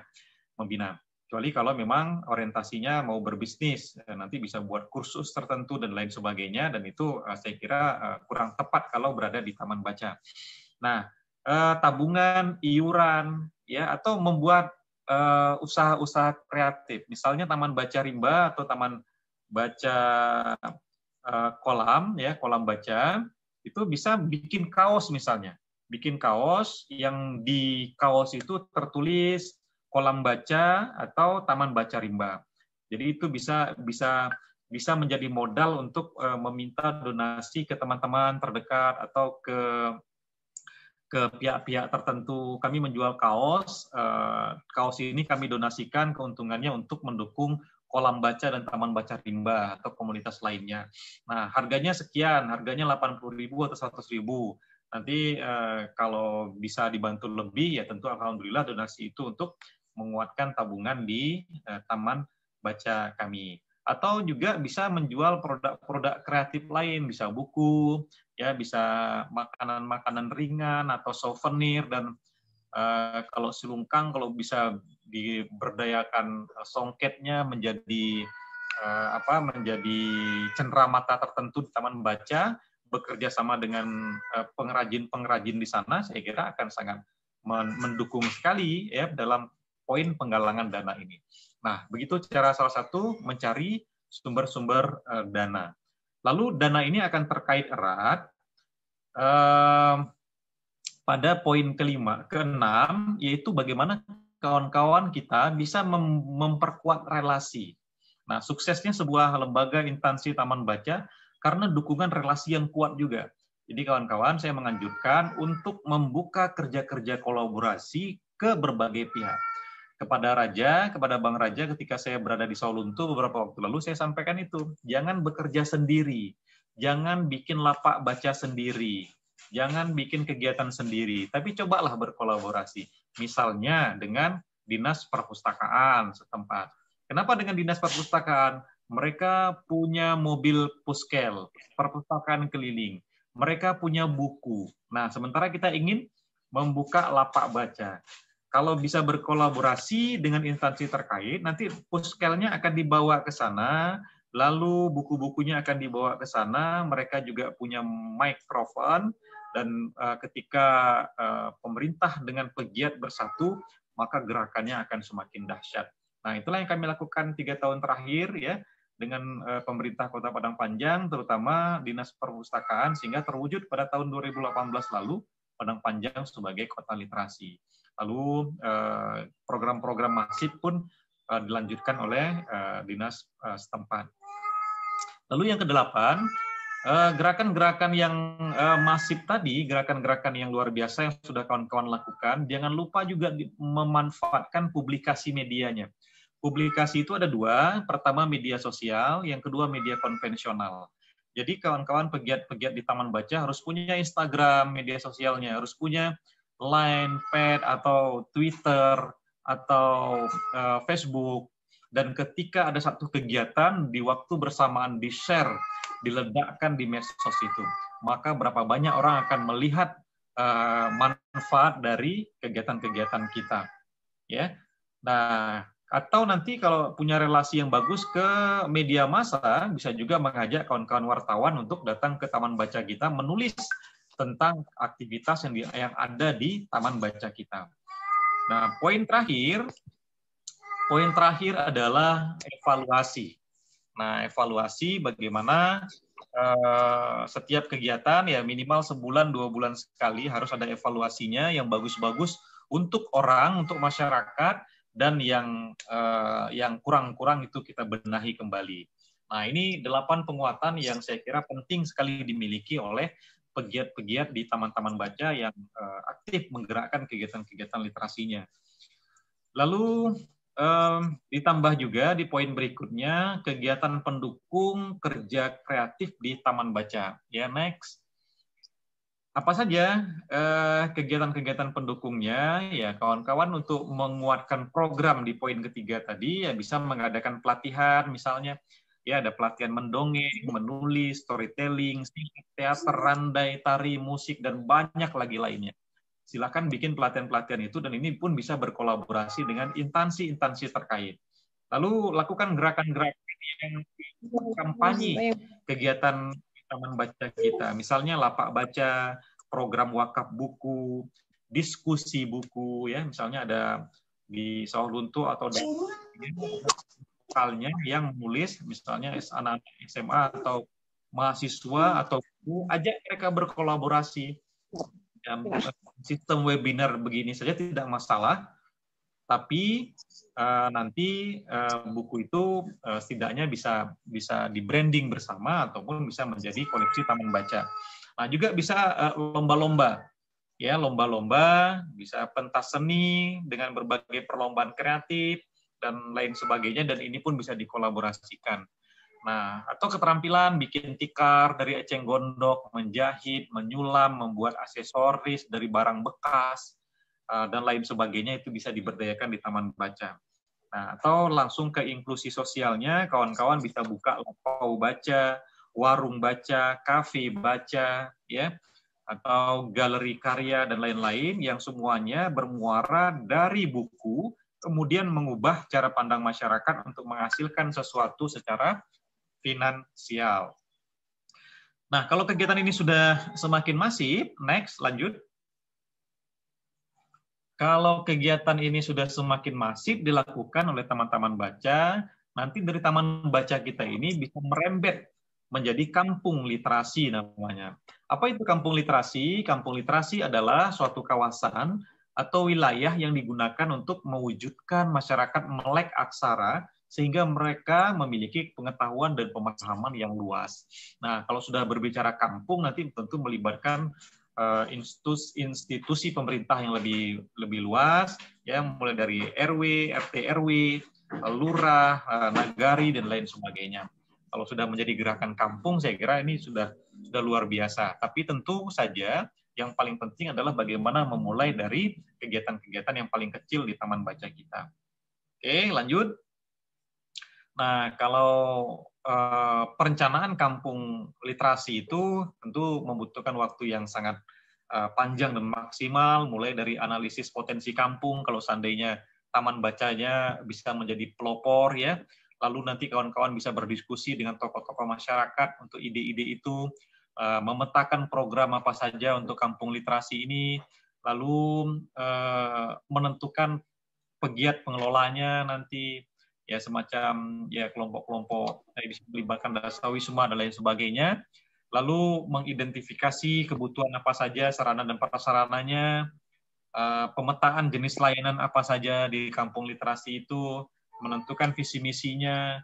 membina. Kecuali kalau memang orientasinya mau berbisnis, eh, nanti bisa buat kursus tertentu dan lain sebagainya, dan itu eh, saya kira eh, kurang tepat kalau berada di taman baca. Nah, tabungan, iuran, ya atau membuat usaha-usaha kreatif, misalnya taman baca rimba atau taman baca kolam, ya kolam baca, itu bisa bikin kaos misalnya bikin kaos yang di kaos itu tertulis kolam baca atau taman baca rimba. Jadi itu bisa bisa bisa menjadi modal untuk uh, meminta donasi ke teman-teman terdekat atau ke ke pihak-pihak tertentu. Kami menjual kaos. Uh, kaos ini kami donasikan keuntungannya untuk mendukung kolam baca dan taman baca rimba atau komunitas lainnya. Nah, harganya sekian, harganya 80.000 atau 100.000. Nanti eh, kalau bisa dibantu lebih ya tentu alhamdulillah donasi itu untuk menguatkan tabungan di eh, taman baca kami atau juga bisa menjual produk-produk kreatif lain bisa buku ya bisa makanan-makanan ringan atau souvenir dan Uh, kalau silungkang kalau bisa diberdayakan eh, songketnya menjadi uh, apa menjadi cenderamata tertentu di taman baca bekerja sama dengan pengrajin-pengrajin uh, di sana saya kira akan sangat mendukung sekali ya dalam poin penggalangan dana ini. Nah, begitu cara salah satu mencari sumber-sumber uh, dana. Lalu dana ini akan terkait erat uh, pada poin kelima, keenam, yaitu bagaimana kawan-kawan kita bisa mem memperkuat relasi. Nah, suksesnya sebuah lembaga instansi Taman Baca karena dukungan relasi yang kuat juga. Jadi kawan-kawan, saya menganjurkan untuk membuka kerja-kerja kolaborasi ke berbagai pihak kepada raja, kepada Bang Raja ketika saya berada di Soluntu beberapa waktu lalu saya sampaikan itu, jangan bekerja sendiri, jangan bikin lapak baca sendiri, jangan bikin kegiatan sendiri, tapi cobalah berkolaborasi. Misalnya dengan dinas perpustakaan setempat. Kenapa dengan dinas perpustakaan? Mereka punya mobil puskel, perpustakaan keliling. Mereka punya buku. Nah, sementara kita ingin membuka lapak baca kalau bisa berkolaborasi dengan instansi terkait, nanti puskelnya akan dibawa ke sana, lalu buku-bukunya akan dibawa ke sana, mereka juga punya mikrofon, dan eh, ketika eh, pemerintah dengan pegiat bersatu, maka gerakannya akan semakin dahsyat. Nah, itulah yang kami lakukan tiga tahun terakhir ya dengan eh, pemerintah Kota Padang Panjang, terutama Dinas Perpustakaan, sehingga terwujud pada tahun 2018 lalu Padang Panjang sebagai kota literasi. Lalu eh, program-program masif pun eh, dilanjutkan oleh eh, dinas setempat. Lalu yang kedelapan, gerakan-gerakan yang masif tadi, gerakan-gerakan yang luar biasa yang sudah kawan-kawan lakukan, jangan lupa juga memanfaatkan publikasi medianya. Publikasi itu ada dua, pertama media sosial, yang kedua media konvensional. Jadi kawan-kawan pegiat-pegiat di Taman Baca harus punya Instagram media sosialnya, harus punya Line, Pad, atau Twitter, atau uh, Facebook. Dan ketika ada satu kegiatan di waktu bersamaan di-share, diledakkan di medsos itu, maka berapa banyak orang akan melihat uh, manfaat dari kegiatan-kegiatan kita. Ya, Nah, atau nanti kalau punya relasi yang bagus ke media massa, bisa juga mengajak kawan-kawan wartawan untuk datang ke Taman Baca kita menulis tentang aktivitas yang, ada di taman baca kita. Nah, poin terakhir, poin terakhir adalah evaluasi. Nah, evaluasi bagaimana eh, setiap kegiatan ya minimal sebulan dua bulan sekali harus ada evaluasinya yang bagus-bagus untuk orang, untuk masyarakat dan yang eh, yang kurang-kurang itu kita benahi kembali. Nah, ini delapan penguatan yang saya kira penting sekali dimiliki oleh pegiat-pegiat di taman-taman baca yang uh, aktif menggerakkan kegiatan-kegiatan literasinya. Lalu um, ditambah juga di poin berikutnya kegiatan pendukung kerja kreatif di taman baca. Ya next. Apa saja eh, kegiatan-kegiatan eh, pendukungnya? Ya kawan-kawan untuk menguatkan program di poin ketiga tadi ya bisa mengadakan pelatihan misalnya Ya, ada pelatihan mendongeng, iya. menulis, storytelling, teater, iya. randai, tari, musik, dan banyak lagi lainnya. Silahkan bikin pelatihan-pelatihan itu, dan ini pun bisa berkolaborasi dengan instansi-instansi terkait. Lalu lakukan gerakan-gerakan yang kampanye iya. kegiatan taman baca kita. Misalnya lapak baca, program wakaf buku, diskusi buku, ya misalnya ada di Sawah Luntu atau di misalnya yang nulis misalnya anak SMA atau mahasiswa atau guru ajak mereka berkolaborasi dan sistem webinar begini saja tidak masalah tapi uh, nanti uh, buku itu uh, setidaknya bisa bisa di branding bersama ataupun bisa menjadi koleksi taman baca nah juga bisa lomba-lomba uh, ya lomba-lomba bisa pentas seni dengan berbagai perlombaan kreatif dan lain sebagainya dan ini pun bisa dikolaborasikan. Nah, atau keterampilan bikin tikar dari eceng gondok, menjahit, menyulam, membuat aksesoris dari barang bekas eh, dan lain sebagainya itu bisa diberdayakan di taman baca. Nah, atau langsung ke inklusi sosialnya, kawan-kawan bisa buka lapau baca, warung baca, kafe baca, ya, atau galeri karya dan lain-lain yang semuanya bermuara dari buku kemudian mengubah cara pandang masyarakat untuk menghasilkan sesuatu secara finansial. Nah, kalau kegiatan ini sudah semakin masif, next, lanjut. Kalau kegiatan ini sudah semakin masif dilakukan oleh teman-teman baca, nanti dari taman baca kita ini bisa merembet menjadi kampung literasi namanya. Apa itu kampung literasi? Kampung literasi adalah suatu kawasan atau wilayah yang digunakan untuk mewujudkan masyarakat melek aksara sehingga mereka memiliki pengetahuan dan pemahaman yang luas. Nah, kalau sudah berbicara kampung nanti tentu melibatkan uh, eh, institusi, institusi pemerintah yang lebih lebih luas, ya mulai dari RW, RT RW, lurah, uh, nagari dan lain sebagainya. Kalau sudah menjadi gerakan kampung, saya kira ini sudah sudah luar biasa. Tapi tentu saja yang paling penting adalah bagaimana memulai dari kegiatan-kegiatan yang paling kecil di taman baca kita. Oke, lanjut. Nah, kalau eh, perencanaan kampung literasi itu tentu membutuhkan waktu yang sangat eh, panjang dan maksimal, mulai dari analisis potensi kampung, kalau seandainya taman bacanya bisa menjadi pelopor ya, lalu nanti kawan-kawan bisa berdiskusi dengan tokoh-tokoh masyarakat untuk ide-ide itu, Eh, memetakan program apa saja untuk kampung literasi ini, lalu eh, menentukan pegiat pengelolanya nanti ya semacam ya kelompok-kelompok yang eh, bisa melibatkan dasawi semua dan lain sebagainya. Lalu mengidentifikasi kebutuhan apa saja sarana dan prasarananya, pemetaan jenis layanan apa saja di kampung literasi itu, menentukan visi misinya,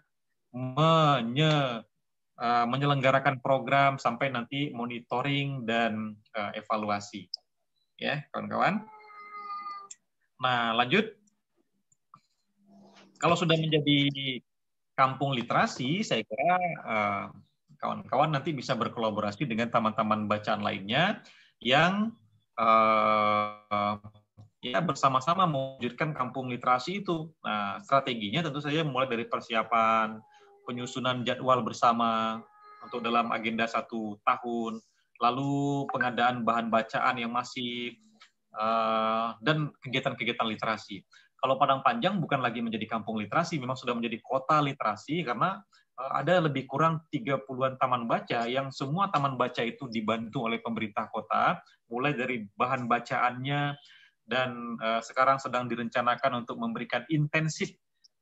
menye Eh, menyelenggarakan program sampai nanti monitoring dan eh, evaluasi. Ya, kawan-kawan. Nah, lanjut. Kalau sudah menjadi kampung literasi, saya kira eh, kawan-kawan nanti bisa berkolaborasi dengan teman-teman bacaan lainnya yang ya bersama-sama mewujudkan kampung literasi itu. Nah, strateginya tentu saja mulai dari persiapan penyusunan jadwal bersama untuk dalam agenda satu tahun, lalu pengadaan bahan bacaan yang masif, eh, dan kegiatan-kegiatan literasi. Kalau Padang Panjang bukan lagi menjadi kampung literasi, memang sudah menjadi kota literasi karena eh, ada lebih kurang 30-an taman baca yang semua taman baca itu dibantu oleh pemerintah kota, mulai dari bahan bacaannya dan eh, sekarang sedang direncanakan untuk memberikan intensif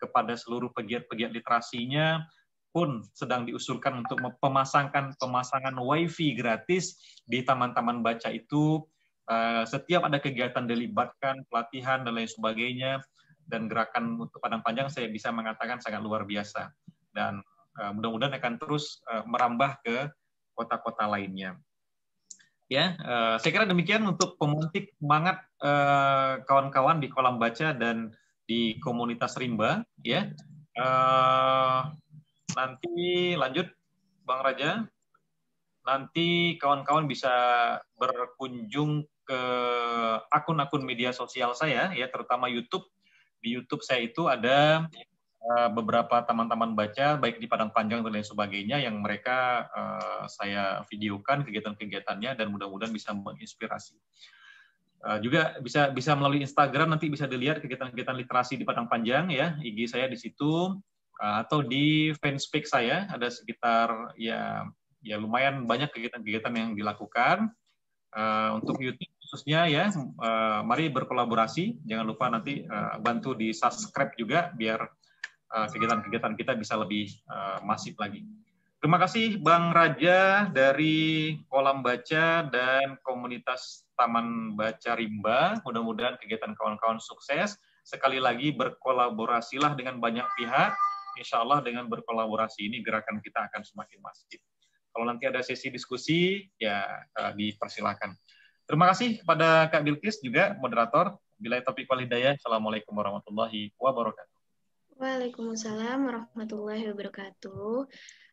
kepada seluruh pegiat-pegiat literasinya pun sedang diusulkan untuk memasangkan pemasangan wifi gratis di taman-taman baca itu. Eh, setiap ada kegiatan dilibatkan, pelatihan, dan lain sebagainya, dan gerakan untuk Padang Panjang saya bisa mengatakan sangat luar biasa. Dan eh, mudah-mudahan akan terus eh, merambah ke kota-kota lainnya. Ya, saya kira demikian untuk pemantik semangat kawan-kawan di kolam baca dan di komunitas rimba. Ya, Nanti lanjut, Bang Raja. Nanti kawan-kawan bisa berkunjung ke akun-akun media sosial saya, ya terutama YouTube. Di YouTube saya itu ada eh, beberapa teman-teman baca baik di Padang Panjang dan lain sebagainya yang mereka eh, saya videokan kegiatan-kegiatannya dan mudah-mudahan bisa menginspirasi. Eh, juga bisa bisa melalui Instagram nanti bisa dilihat kegiatan-kegiatan literasi di Padang Panjang ya IG saya di situ Eh, atau di fanspeak saya ada sekitar ya ya lumayan banyak kegiatan-kegiatan yang dilakukan uh, untuk YouTube khususnya ya uh, mari berkolaborasi jangan lupa nanti uh, bantu di subscribe juga biar kegiatan-kegiatan uh, kita bisa lebih uh, masif lagi. Terima kasih Bang Raja dari Kolam Baca dan komunitas Taman Baca Rimba. Mudah-mudahan kegiatan kawan-kawan sukses. Sekali lagi berkolaborasilah dengan banyak pihak insya Allah dengan berkolaborasi ini gerakan kita akan semakin masif. Kalau nanti ada sesi diskusi, ya uh, dipersilakan. Terima kasih kepada Kak Bilkis juga, moderator. Bila topik daya, Assalamualaikum warahmatullahi wabarakatuh. Waalaikumsalam warahmatullahi wabarakatuh.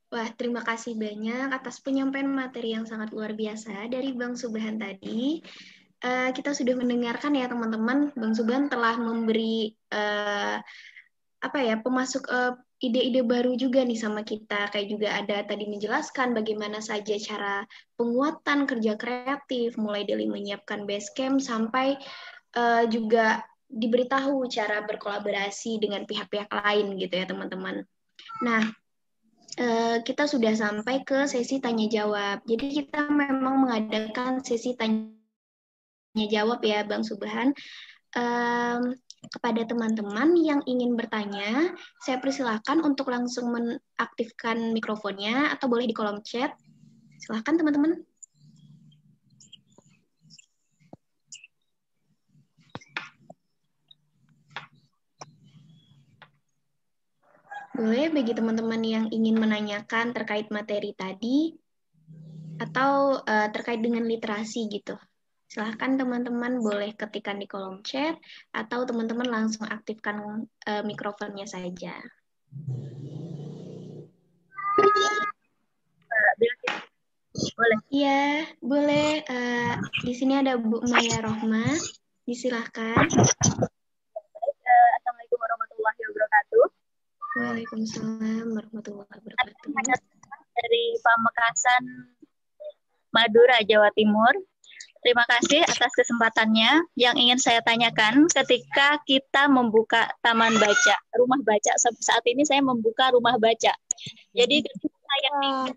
Wah, terima kasih banyak atas penyampaian materi yang sangat luar biasa dari Bang Subhan tadi. Uh, kita sudah mendengarkan ya teman-teman, Bang Subhan telah memberi uh, apa ya pemasuk uh, ide-ide baru juga nih sama kita. Kayak juga ada tadi menjelaskan bagaimana saja cara penguatan kerja kreatif, mulai dari menyiapkan base camp sampai uh, juga diberitahu cara berkolaborasi dengan pihak-pihak lain gitu ya teman-teman. Nah, eh, kita sudah sampai ke sesi tanya jawab. Jadi kita memang mengadakan sesi tanya jawab ya Bang Subhan um, kepada teman-teman yang ingin bertanya, saya persilahkan untuk langsung mengaktifkan mikrofonnya atau boleh di kolom chat. Silahkan teman-teman. Boleh bagi teman-teman yang ingin menanyakan terkait materi tadi atau uh, terkait dengan literasi gitu. Silahkan teman-teman boleh ketikkan di kolom chat atau teman-teman langsung aktifkan uh, mikrofonnya saja. Boleh. Iya, boleh. Uh, di sini ada Bu Maya Rohma. Disilahkan. Assalamualaikum warahmatullahi wabarakatuh. Waalaikumsalam warahmatullahi wabarakatuh. dari Pamekasan, Madura, Jawa Timur. Terima kasih atas kesempatannya. Yang ingin saya tanyakan, ketika kita membuka taman baca, rumah baca, saat ini saya membuka rumah baca. Jadi mm-hmm. ketika saya pindah,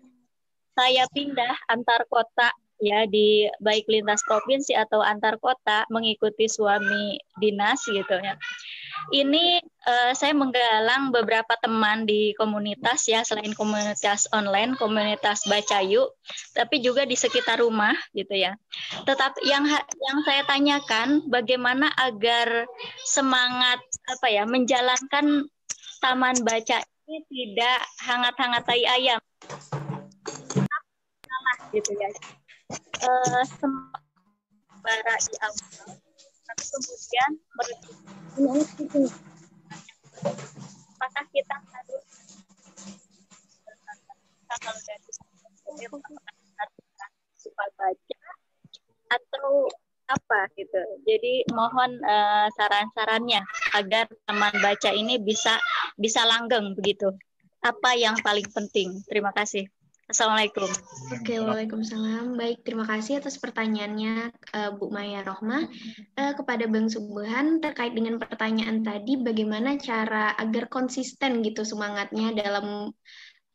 saya pindah antar kota ya di baik lintas provinsi atau antar kota mengikuti suami dinas gitu ya ini uh, saya menggalang beberapa teman di komunitas ya selain komunitas online, komunitas baca yuk, tapi juga di sekitar rumah gitu ya. Tetap yang yang saya tanyakan bagaimana agar semangat apa ya menjalankan taman baca ini tidak hangat-hangat tai ayam. Gitu ya. Uh, eh, sembara di awal kemudian berhenti. Apakah kita harus kalau dari suka baca atau apa gitu. Jadi mohon uh, saran-sarannya agar teman baca ini bisa bisa langgeng begitu. Apa yang paling penting? Terima kasih. Assalamualaikum. Oke, waalaikumsalam. Baik, terima kasih atas pertanyaannya uh, Bu Maya Rohma. Uh, kepada Bang Subuhan, terkait dengan pertanyaan tadi, bagaimana cara agar konsisten gitu semangatnya dalam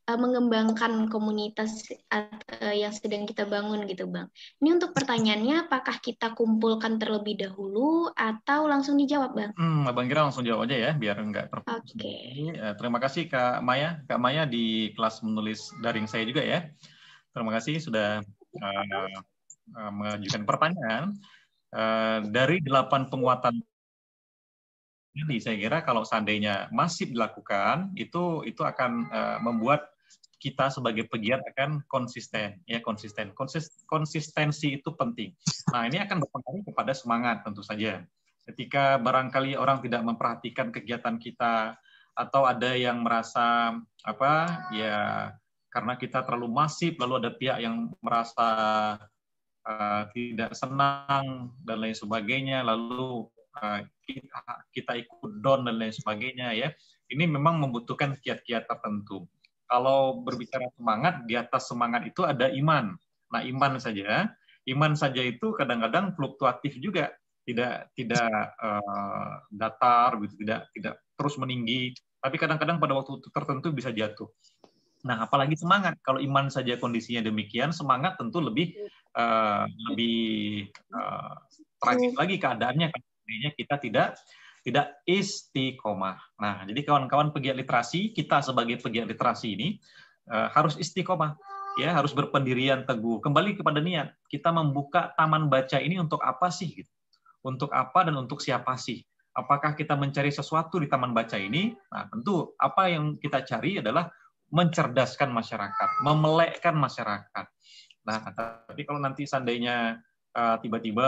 uh, mengembangkan komunitas uh, yang sedang kita bangun gitu bang. Ini untuk pertanyaannya apakah kita kumpulkan terlebih dahulu atau langsung dijawab bang? Hmm, abang kira langsung jawab aja ya biar nggak ter. Oke. Okay. Eh, terima kasih kak Maya, kak Maya di kelas menulis daring saya juga ya. Terima kasih sudah uh, uh, mengajukan pertanyaan. Uh, dari delapan penguatan ini saya kira kalau seandainya masih dilakukan itu itu akan uh, membuat kita sebagai pegiat akan konsisten ya konsisten Konsis, konsistensi itu penting nah ini akan berpengaruh kepada semangat tentu saja ketika barangkali orang tidak memperhatikan kegiatan kita atau ada yang merasa apa ya karena kita terlalu masif lalu ada pihak yang merasa uh, tidak senang dan lain sebagainya lalu uh, kita, kita ikut down dan lain sebagainya ya ini memang membutuhkan kiat-kiat tertentu kalau berbicara semangat, di atas semangat itu ada iman. Nah, iman saja, iman saja itu kadang-kadang fluktuatif juga, tidak tidak uh, datar, gitu, tidak tidak terus meninggi. Tapi kadang-kadang pada waktu tertentu bisa jatuh. Nah, apalagi semangat. Kalau iman saja kondisinya demikian, semangat tentu lebih uh, lebih uh, tragis lagi keadaannya. Karena kita tidak tidak istiqomah. Nah, jadi kawan-kawan pegiat literasi, kita sebagai pegiat literasi ini uh, harus istiqomah ya harus berpendirian teguh kembali kepada niat kita membuka taman baca ini untuk apa sih gitu untuk apa dan untuk siapa sih apakah kita mencari sesuatu di taman baca ini nah tentu apa yang kita cari adalah mencerdaskan masyarakat memelekkan masyarakat nah tapi kalau nanti seandainya Eh, tiba-tiba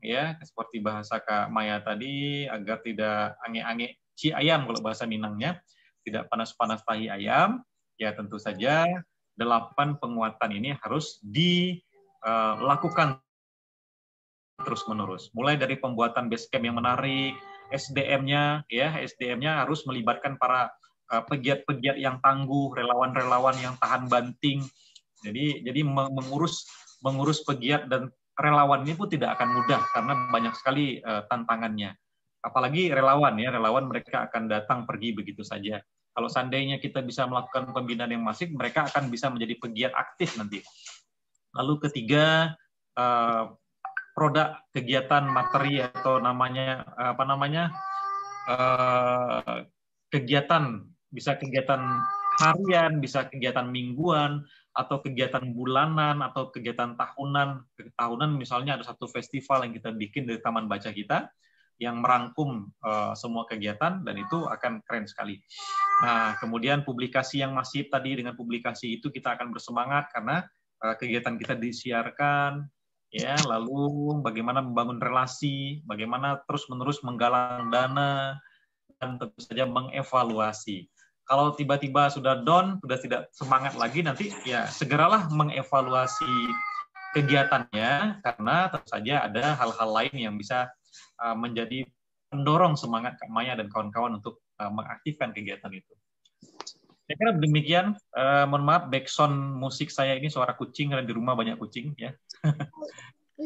ya seperti bahasa Kak Maya tadi agar tidak ange-ange ci ayam kalau bahasa Minangnya tidak panas-panas tahi ayam ya tentu saja delapan penguatan ini harus dilakukan eh, terus-menerus mulai dari pembuatan base camp yang menarik SDM-nya ya SDM-nya harus melibatkan para eh, pegiat-pegiat yang tangguh relawan-relawan yang tahan banting jadi jadi mengurus mengurus pegiat dan relawan ini pun tidak akan mudah karena banyak sekali eh, tantangannya. Apalagi relawan ya, relawan mereka akan datang pergi begitu saja. Kalau seandainya kita bisa melakukan pembinaan yang masif, mereka akan bisa menjadi pegiat aktif nanti. Lalu ketiga, eh, produk kegiatan materi atau namanya apa namanya eh, kegiatan bisa kegiatan harian, bisa kegiatan mingguan, atau kegiatan bulanan, atau kegiatan tahunan. Tahunan misalnya ada satu festival yang kita bikin dari Taman Baca kita, yang merangkum uh, semua kegiatan, dan itu akan keren sekali. Nah, kemudian publikasi yang masif tadi, dengan publikasi itu kita akan bersemangat, karena uh, kegiatan kita disiarkan, ya lalu bagaimana membangun relasi, bagaimana terus-menerus menggalang dana, dan tentu saja mengevaluasi kalau tiba-tiba sudah down, sudah tidak semangat lagi, nanti ya segeralah mengevaluasi kegiatannya karena tentu saja ada hal-hal lain yang bisa eh, menjadi pendorong semangat Kak Maya dan kawan-kawan untuk eh, mengaktifkan kegiatan itu. Saya kira demikian. Uh, mohon maaf, backsound musik saya ini suara kucing karena di rumah banyak kucing ya.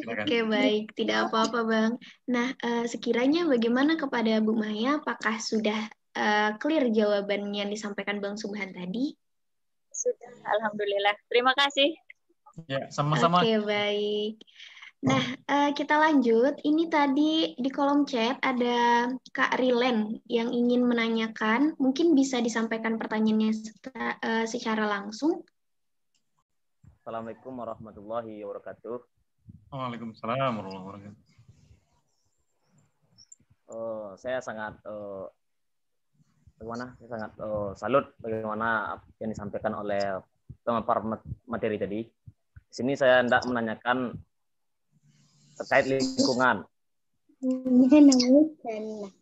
Oke okay, baik, tidak apa-apa Bang. Nah, sekiranya bagaimana kepada Bu Maya, apakah sudah uh, clear jawaban yang disampaikan Bang Subhan tadi? Sudah, alhamdulillah. Terima kasih. Ya, sama-sama. Oke, okay, baik. Nah, eh, kita lanjut. Ini tadi di kolom chat ada Kak Rilen yang ingin menanyakan. Mungkin bisa disampaikan pertanyaannya eh, secara langsung. Assalamualaikum warahmatullahi wabarakatuh. Waalaikumsalam warahmatullahi wabarakatuh. Uh, saya sangat uh, bagaimana saya sangat uh, salut bagaimana yang disampaikan oleh pemapar materi tadi. Di sini saya hendak menanyakan terkait lingkungan.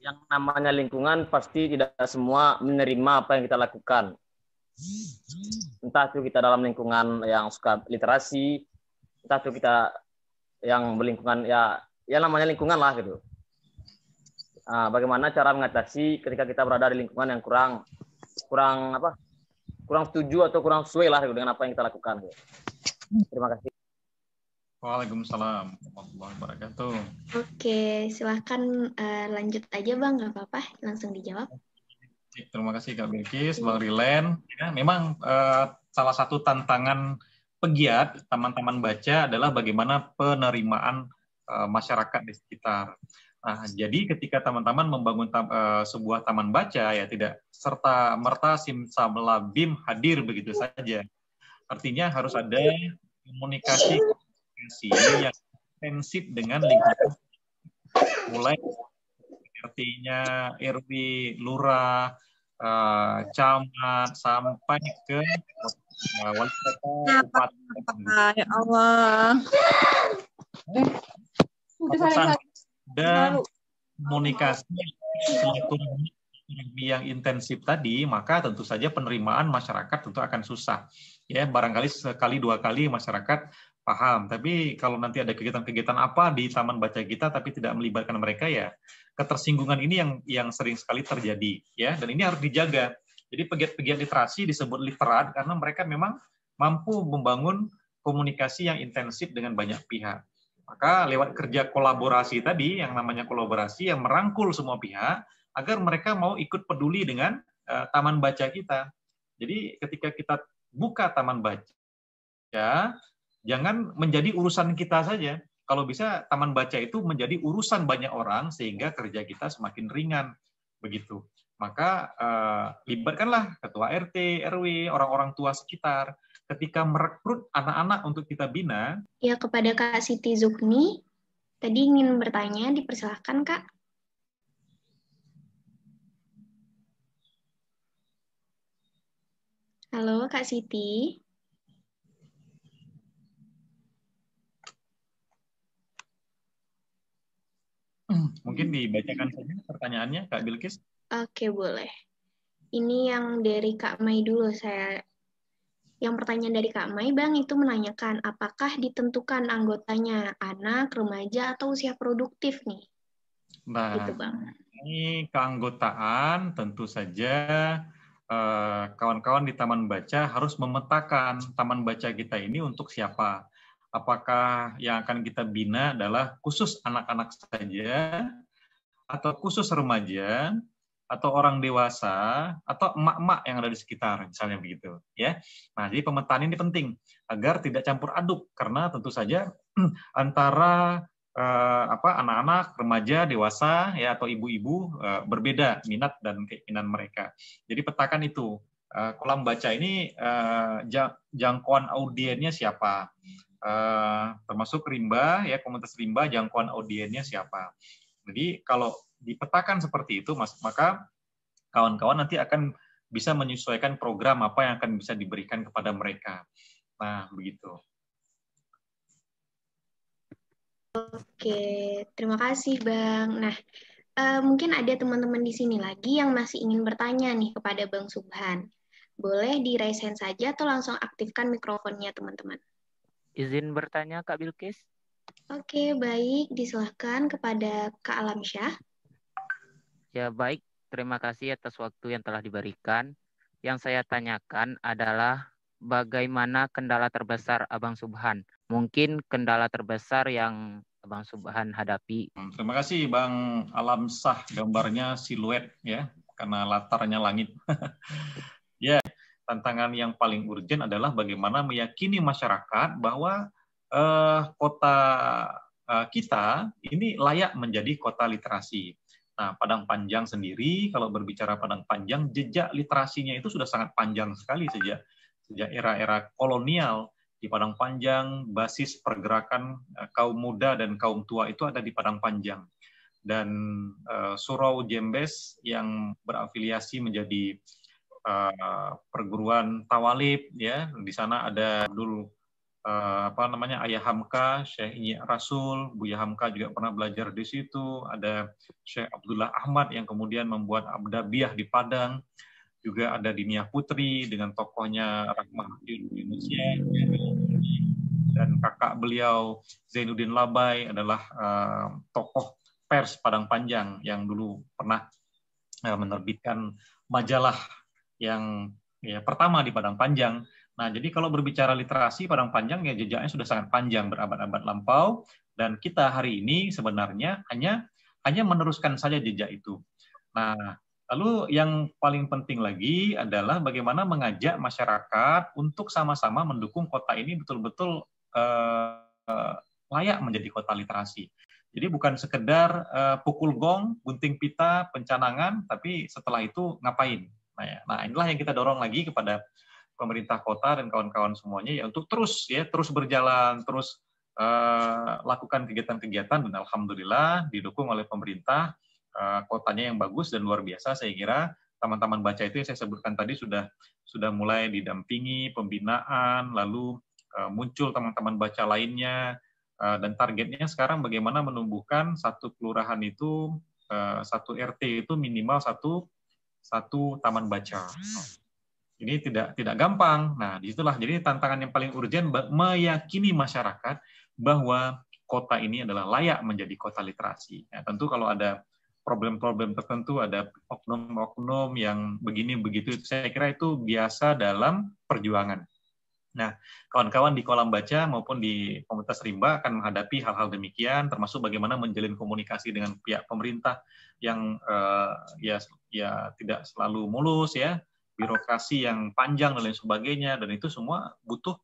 Yang namanya lingkungan pasti tidak semua menerima apa yang kita lakukan. Entah itu kita dalam lingkungan yang suka literasi, entah itu kita yang berlingkungan ya, ya namanya lingkungan lah gitu. Nah, bagaimana cara mengatasi ketika kita berada di lingkungan yang kurang kurang apa? Kurang setuju atau kurang sesuai lah dengan apa yang kita lakukan. Terima kasih. Waalaikumsalam warahmatullahi wabarakatuh. Oke, silahkan uh, lanjut aja Bang, nggak apa-apa, langsung dijawab. terima kasih Kak Bilkis, Bang Rilen. Ya, memang uh, salah satu tantangan pegiat teman-teman baca adalah bagaimana penerimaan uh, masyarakat di sekitar. Nah, jadi ketika teman-teman membangun tam, uh, sebuah taman baca ya tidak serta merta simsalabim hadir begitu saja. Artinya harus ada komunikasi komunikasi yang intensif dengan lingkungan mulai artinya RW, lurah, uh, camat sampai ke eh, wali kota, Ya Allah. Eh, ada komunikasi silaturahmi yang intensif tadi, maka tentu saja penerimaan masyarakat tentu akan susah. Ya, barangkali sekali dua kali masyarakat paham. Tapi kalau nanti ada kegiatan-kegiatan apa di taman baca kita tapi tidak melibatkan mereka ya, ketersinggungan ini yang yang sering sekali terjadi ya dan ini harus dijaga. Jadi pegiat-pegiat literasi disebut literat karena mereka memang mampu membangun komunikasi yang intensif dengan banyak pihak. Maka lewat kerja kolaborasi tadi, yang namanya kolaborasi yang merangkul semua pihak agar mereka mau ikut peduli dengan uh, taman baca kita. Jadi ketika kita buka taman baca, ya jangan menjadi urusan kita saja. Kalau bisa taman baca itu menjadi urusan banyak orang sehingga kerja kita semakin ringan begitu. Maka uh, libatkanlah ketua RT, RW, orang-orang tua sekitar ketika merekrut anak-anak untuk kita bina. Ya, kepada Kak Siti Zukni, tadi ingin bertanya, dipersilahkan Kak. Halo Kak Siti. Hmm, mungkin dibacakan saja pertanyaannya Kak Bilkis. Oke, boleh. Ini yang dari Kak Mai dulu saya yang pertanyaan dari Kak Mai, Bang, itu menanyakan apakah ditentukan anggotanya anak, remaja, atau usia produktif nih? Bang, nah, gitu, Bang. Ini keanggotaan tentu saja eh, kawan-kawan eh, di Taman Baca harus memetakan Taman Baca kita ini untuk siapa. Apakah yang akan kita bina adalah khusus anak-anak saja, atau khusus remaja, atau orang dewasa atau emak-emak yang ada di sekitar misalnya begitu ya nah jadi pemetaan ini penting agar tidak campur aduk karena tentu saja antara eh, apa anak-anak remaja dewasa ya atau ibu-ibu eh, berbeda minat dan keinginan mereka jadi petakan itu eh, kolam baca ini eh, jangkauan audiennya siapa eh, termasuk rimba ya komunitas rimba jangkauan audiennya siapa jadi kalau dipetakan seperti itu, maka kawan-kawan nanti akan bisa menyesuaikan program apa yang akan bisa diberikan kepada mereka. Nah, begitu. Oke, terima kasih Bang. Nah, eh, mungkin ada teman-teman di sini lagi yang masih ingin bertanya nih kepada Bang Subhan. Boleh di raise hand saja atau langsung aktifkan mikrofonnya teman-teman. Izin bertanya Kak Bilkis. Oke, baik. Disilahkan kepada Kak Alamsyah. Ya, baik. Terima kasih atas waktu yang telah diberikan. Yang saya tanyakan adalah bagaimana kendala terbesar Abang Subhan? Mungkin kendala terbesar yang Abang Subhan hadapi. Terima kasih Bang Alam Sah gambarnya siluet ya, karena latarnya langit. ya, tantangan yang paling urgent adalah bagaimana meyakini masyarakat bahwa eh, kota eh, kita ini layak menjadi kota literasi Nah, Padang Panjang sendiri, kalau berbicara Padang Panjang, jejak literasinya itu sudah sangat panjang sekali sejak sejak era-era kolonial di Padang Panjang, basis pergerakan eh, kaum muda dan kaum tua itu ada di Padang Panjang. Dan uh, Surau Jembes yang berafiliasi menjadi uh, perguruan Tawalib, ya di sana ada Abdul Eh, apa namanya Ayah Hamka, Syekh Inyi Rasul, Buya Hamka juga pernah belajar di situ, ada Syekh Abdullah Ahmad yang kemudian membuat Abdabiah di Padang, juga ada Dinia Putri dengan tokohnya Rahmah di Indonesia, dan kakak beliau Zainuddin Labai adalah uh, tokoh pers Padang Panjang yang dulu pernah uh, menerbitkan majalah yang ya, pertama di Padang Panjang Nah, jadi kalau berbicara literasi padang panjang ya jejaknya sudah sangat panjang berabad-abad lampau dan kita hari ini sebenarnya hanya hanya meneruskan saja jejak itu. Nah, lalu yang paling penting lagi adalah bagaimana mengajak masyarakat untuk sama-sama mendukung kota ini betul-betul eh, layak menjadi kota literasi. Jadi bukan sekedar eh, pukul gong, gunting pita, pencanangan, tapi setelah itu ngapain? nah, ya. nah inilah yang kita dorong lagi kepada pemerintah kota dan kawan-kawan semuanya ya untuk terus ya terus berjalan terus uh, lakukan kegiatan-kegiatan dan alhamdulillah didukung oleh pemerintah uh, kotanya yang bagus dan luar biasa saya kira teman-teman baca itu yang saya sebutkan tadi sudah sudah mulai didampingi pembinaan lalu uh, muncul teman-teman baca lainnya uh, dan targetnya sekarang bagaimana menumbuhkan satu kelurahan itu uh, satu RT itu minimal satu satu taman baca. Ini tidak tidak gampang. Nah, disitulah jadi tantangan yang paling urgent meyakini masyarakat bahwa kota ini adalah layak menjadi kota literasi. Ya, tentu kalau ada problem-problem tertentu, ada oknum-oknum yang begini begitu, saya kira itu biasa dalam perjuangan. Nah, kawan-kawan di kolam baca maupun di komunitas rimba akan menghadapi hal-hal demikian, termasuk bagaimana menjalin komunikasi dengan pihak pemerintah yang uh, ya ya tidak selalu mulus ya, birokrasi yang panjang dan lain sebagainya dan itu semua butuh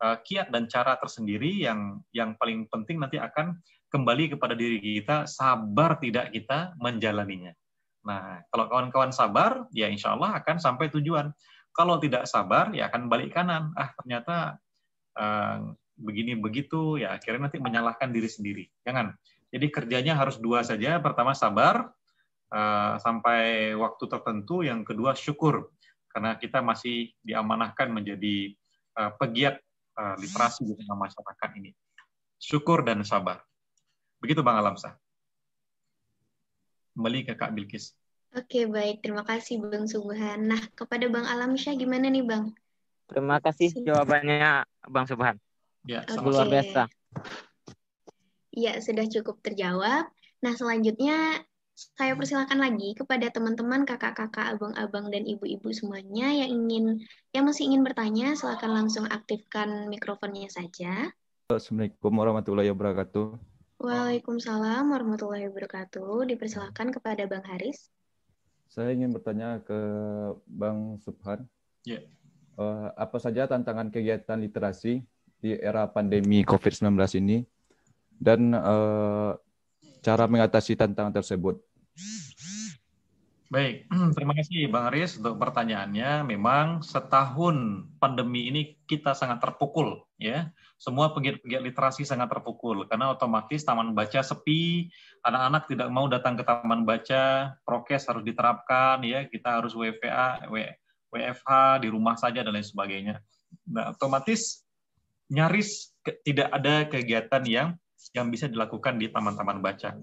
uh, kiat dan cara tersendiri yang yang paling penting nanti akan kembali kepada diri kita sabar tidak kita menjalaninya. Nah, kalau kawan-kawan sabar, ya insya Allah akan sampai tujuan. Kalau tidak sabar, ya akan balik kanan. Ah, ternyata uh, begini begitu, ya akhirnya nanti menyalahkan diri sendiri. Jangan. Jadi kerjanya harus dua saja. Pertama sabar eh, sampai waktu tertentu. Yang kedua syukur karena kita masih diamanahkan menjadi eh, pegiat eh, literasi di tengah masyarakat ini. Syukur dan sabar. Begitu Bang Alamsa. Kembali ke Kak Bilkis. Oke, baik. Terima kasih Bang Subhan. Nah, kepada Bang Alamsyah gimana nih Bang? Terima kasih jawabannya Bang Subhan. Ya, sama luar biasa. Ya, sudah cukup terjawab. Nah, selanjutnya saya persilakan lagi kepada teman-teman kakak-kakak, abang-abang dan ibu-ibu semuanya yang ingin yang masih ingin bertanya silakan langsung aktifkan mikrofonnya saja. Assalamualaikum warahmatullahi wabarakatuh. Waalaikumsalam warahmatullahi wabarakatuh. Dipersilahkan kepada Bang Haris. Saya ingin bertanya ke Bang Subhan. Yeah. Ya. apa saja tantangan kegiatan literasi di era pandemi COVID-19 ini? Dan uh, cara mengatasi tantangan tersebut. Baik, terima kasih Bang Aris untuk pertanyaannya. Memang setahun pandemi ini kita sangat terpukul ya. Semua pegiat-pegiat literasi sangat terpukul karena otomatis taman baca sepi, anak-anak tidak mau datang ke taman baca, prokes harus diterapkan ya, kita harus WFA, WFH di rumah saja dan lain sebagainya. Nah, otomatis nyaris tidak ada kegiatan yang yang bisa dilakukan di taman-taman baca.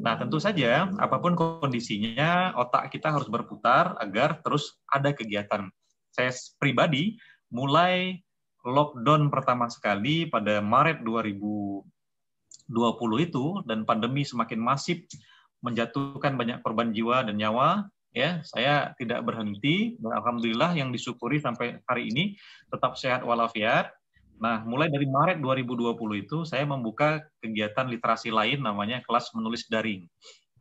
Nah, tentu hmm. saja apapun kondisinya otak kita harus berputar agar terus ada kegiatan. Saya pribadi mulai lockdown pertama sekali pada Maret 2020 itu dan pandemi semakin masif menjatuhkan banyak korban jiwa dan nyawa ya saya tidak berhenti dan alhamdulillah yang disyukuri sampai hari ini tetap sehat walafiat Nah, mulai dari Maret 2020 itu saya membuka kegiatan literasi lain namanya kelas menulis daring.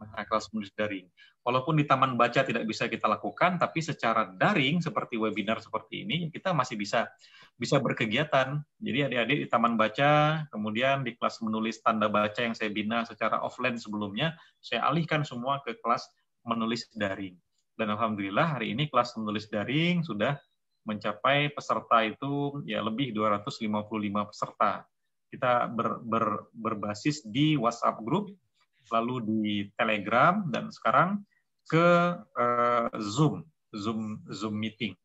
Nah, kelas menulis daring. Walaupun di Taman Baca tidak bisa kita lakukan, tapi secara daring seperti webinar seperti ini kita masih bisa bisa berkegiatan. Jadi adik-adik di Taman Baca, kemudian di kelas menulis tanda baca yang saya bina secara offline sebelumnya, saya alihkan semua ke kelas menulis daring. Dan alhamdulillah hari ini kelas menulis daring sudah mencapai peserta itu ya lebih 255 peserta. Kita ber, ber, berbasis di WhatsApp group, lalu di Telegram dan sekarang ke uh, Zoom, Zoom Zoom meeting.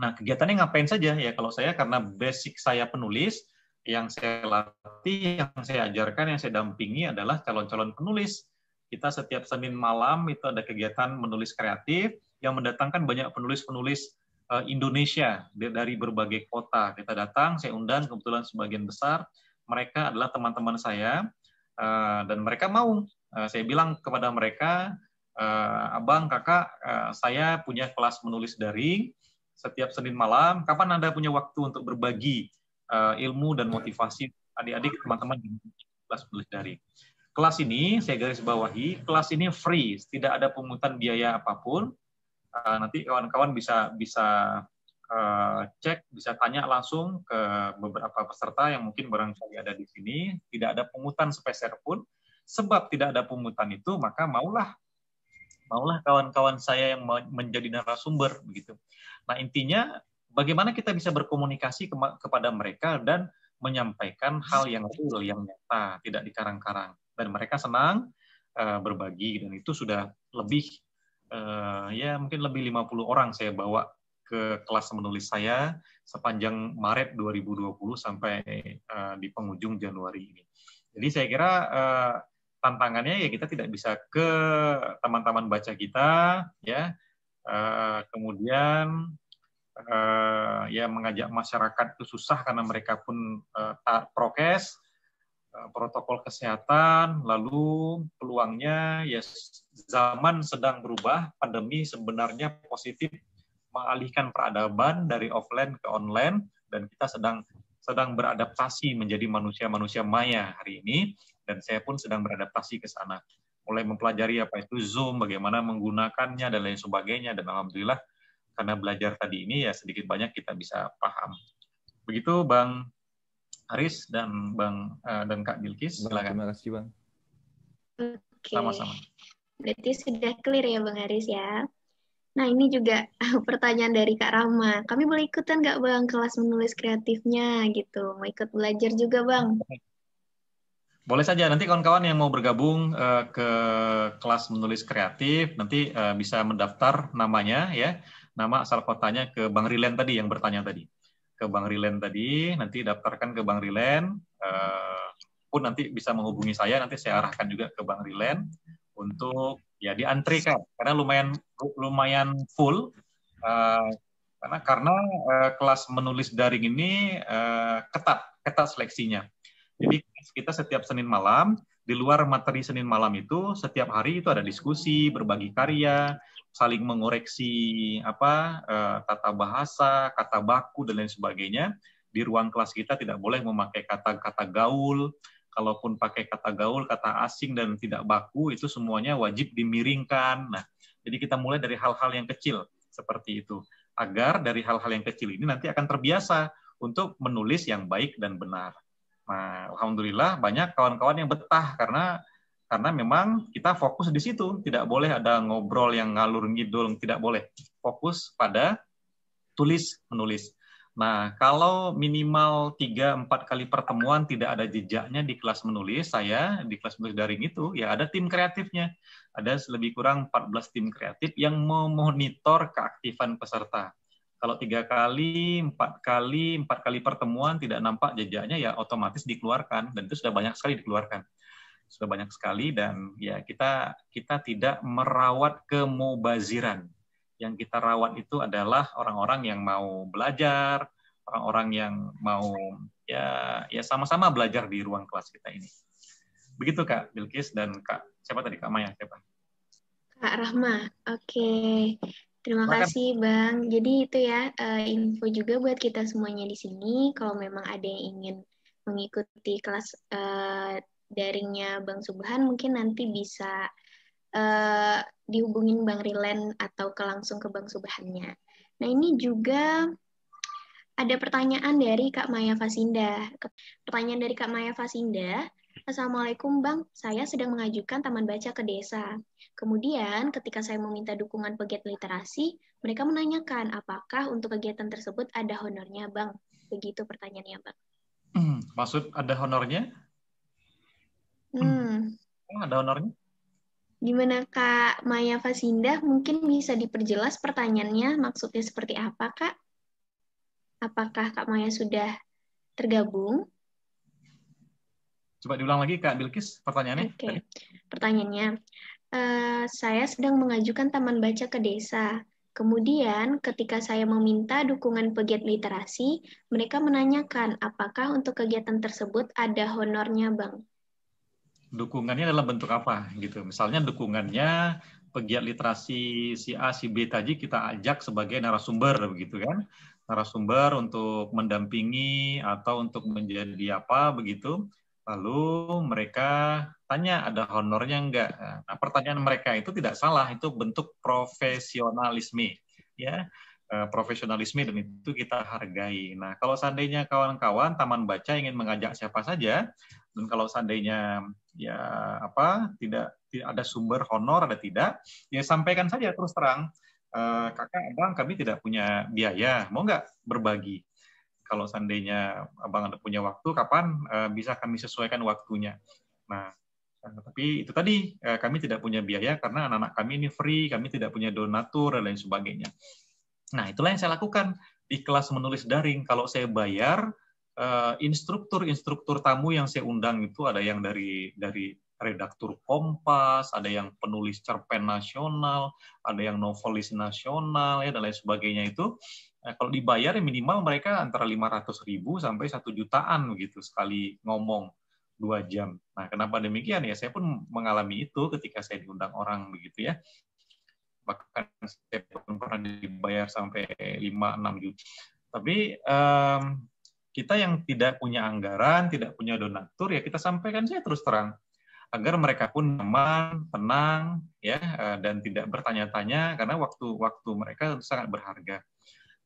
Nah, kegiatannya ngapain saja ya kalau saya karena basic saya penulis yang saya latih, yang saya ajarkan, yang saya dampingi adalah calon-calon penulis. Kita setiap Senin malam itu ada kegiatan menulis kreatif yang mendatangkan banyak penulis-penulis Eh, Indonesia dari berbagai kota. Kita datang, saya undang kebetulan sebagian besar mereka adalah teman-teman saya eh, dan mereka mau. Eh, saya bilang kepada mereka, abang, kakak, saya punya kelas menulis daring setiap Senin malam. Kapan anda punya waktu untuk berbagi ilmu dan motivasi adik-adik teman-teman di kelas menulis daring? Kelas ini saya garis bawahi, kelas ini free, tidak ada pungutan biaya apapun Eh, nanti kawan-kawan bisa bisa eh, cek, bisa tanya langsung ke beberapa peserta yang mungkin barangkali ada di sini. Tidak ada pungutan sepeser pun. Sebab tidak ada pungutan itu, maka maulah maulah kawan-kawan saya yang menjadi narasumber begitu. Nah intinya bagaimana kita bisa berkomunikasi kepada mereka dan menyampaikan hal yang real, yang nyata, tidak dikarang-karang. Dan mereka senang eh, berbagi dan itu sudah lebih uh, ya mungkin lebih 50 orang saya bawa ke kelas menulis saya sepanjang Maret 2020 sampai uh, di penghujung Januari ini. Jadi saya kira uh, tantangannya ya kita tidak bisa ke teman-teman baca kita ya uh, kemudian uh, ya mengajak masyarakat itu susah karena mereka pun uh, prokes Eh, protokol kesehatan, lalu peluangnya ya zaman sedang berubah, pandemi sebenarnya positif mengalihkan peradaban dari offline ke online dan kita sedang sedang beradaptasi menjadi manusia-manusia maya hari ini dan saya pun sedang beradaptasi ke sana. Mulai mempelajari apa itu Zoom, bagaimana menggunakannya dan lain sebagainya dan alhamdulillah karena belajar tadi ini ya sedikit banyak kita bisa paham. Begitu Bang Haris dan Bang uh, dan Kak Bilkis. Silakan. Terima kasih Bang. Oke. Okay. Sama-sama. Berarti sudah clear ya Bang Haris ya. Nah ini juga pertanyaan dari Kak Rama. Kami boleh ikutan nggak Bang kelas menulis kreatifnya gitu? Mau ikut belajar juga Bang? Boleh saja. Nanti kawan-kawan yang mau bergabung uh, ke kelas menulis kreatif nanti uh, bisa mendaftar namanya ya, nama asal kotanya ke Bang Rilen tadi yang bertanya tadi ke Bang Rilen tadi, nanti daftarkan ke Bang Rilen, uh, pun nanti bisa menghubungi saya, nanti saya arahkan juga ke Bang Rilen untuk ya diantrikan karena lumayan lumayan full uh, karena karena uh, kelas menulis daring ini uh, ketat ketat seleksinya. Jadi kita setiap Senin malam di luar materi Senin malam itu setiap hari itu ada diskusi, berbagi karya, saling mengoreksi apa tata eh, bahasa, kata baku dan lain sebagainya. Di ruang kelas kita tidak boleh memakai kata-kata gaul, kalaupun pakai kata gaul, kata asing dan tidak baku itu semuanya wajib dimiringkan. Nah, jadi kita mulai dari hal-hal yang kecil seperti itu agar dari hal-hal yang kecil ini nanti akan terbiasa untuk menulis yang baik dan benar. Nah, alhamdulillah banyak kawan-kawan yang betah karena karena memang kita fokus di situ, tidak boleh ada ngobrol yang ngalur ngidul, tidak boleh. Fokus pada tulis menulis. Nah, kalau minimal 3-4 kali pertemuan tidak ada jejaknya di kelas menulis, saya di kelas menulis daring itu, ya ada tim kreatifnya. Ada lebih kurang 14 tim kreatif yang memonitor keaktifan peserta. Kalau tiga kali, empat kali, empat kali pertemuan tidak nampak jejaknya, ya otomatis dikeluarkan. Dan itu sudah banyak sekali dikeluarkan sudah banyak sekali dan ya kita kita tidak merawat kemubaziran. Yang kita rawat itu adalah orang-orang yang mau belajar, orang-orang yang mau ya ya sama-sama belajar di ruang kelas kita ini. Begitu Kak Bilkis dan Kak siapa tadi Kak Maya siapa? Kak Rahma. Oke. Terima Makan. kasih Bang. Jadi itu ya eh, info juga buat kita semuanya di sini kalau memang ada yang ingin mengikuti kelas uh, daringnya Bang Subhan mungkin nanti bisa uh, dihubungin Bang Rilen atau ke langsung ke Bang Subhannya. Nah ini juga ada pertanyaan dari Kak Maya Fasinda. Pertanyaan dari Kak Maya Fasinda, Assalamualaikum Bang, saya sedang mengajukan taman baca ke desa. Kemudian ketika saya meminta dukungan pegiat literasi, mereka menanyakan apakah untuk kegiatan tersebut ada honornya Bang. Begitu pertanyaannya Bang. Hmm, maksud ada honornya? Hmm. hmm. ada honornya? Gimana Kak Maya Fasinda? Mungkin bisa diperjelas pertanyaannya maksudnya seperti apa Kak? Apakah Kak Maya sudah tergabung? Coba diulang lagi Kak Bilkis pertanyaannya. Oke, okay. pertanyaannya. Uh, saya sedang mengajukan taman baca ke desa. Kemudian, ketika saya meminta dukungan pegiat literasi, mereka menanyakan apakah untuk kegiatan tersebut ada honornya, Bang dukungannya dalam bentuk apa gitu. Misalnya dukungannya pegiat literasi si A si B tadi kita ajak sebagai narasumber begitu kan. Narasumber untuk mendampingi atau untuk menjadi apa begitu. Lalu mereka tanya ada honornya enggak. Nah, pertanyaan mereka itu tidak salah, itu bentuk profesionalisme ya. Eh, profesionalisme dan itu kita hargai. Nah, kalau seandainya kawan-kawan Taman Baca ingin mengajak siapa saja dan kalau seandainya ya apa tidak, ada sumber honor ada tidak, ya sampaikan saja terus terang eh, kakak abang kami tidak punya biaya, mau nggak berbagi? Kalau seandainya abang ada punya waktu, kapan eh, bisa kami sesuaikan waktunya? Nah, eh, tapi itu tadi eh, kami tidak punya biaya karena anak-anak kami ini free, kami tidak punya donatur dan lain sebagainya. Nah, itulah yang saya lakukan di kelas menulis daring. Kalau saya bayar, Eh, instruktur-instruktur tamu yang saya undang itu ada yang dari dari redaktur Kompas, ada yang penulis cerpen nasional, ada yang novelis nasional ya dan lain sebagainya itu nah, kalau dibayar ya minimal mereka antara 500 ribu sampai 1 jutaan gitu sekali ngomong dua jam. Nah, kenapa demikian ya? Saya pun mengalami itu ketika saya diundang orang begitu ya. Bahkan saya pun pernah dibayar sampai 5-6 juta. Tapi um, kita yang tidak punya anggaran, tidak punya donatur, ya kita sampaikan saja terus terang agar mereka pun nyaman, tenang, ya, eh, dan tidak bertanya-tanya karena waktu-waktu mereka sangat berharga.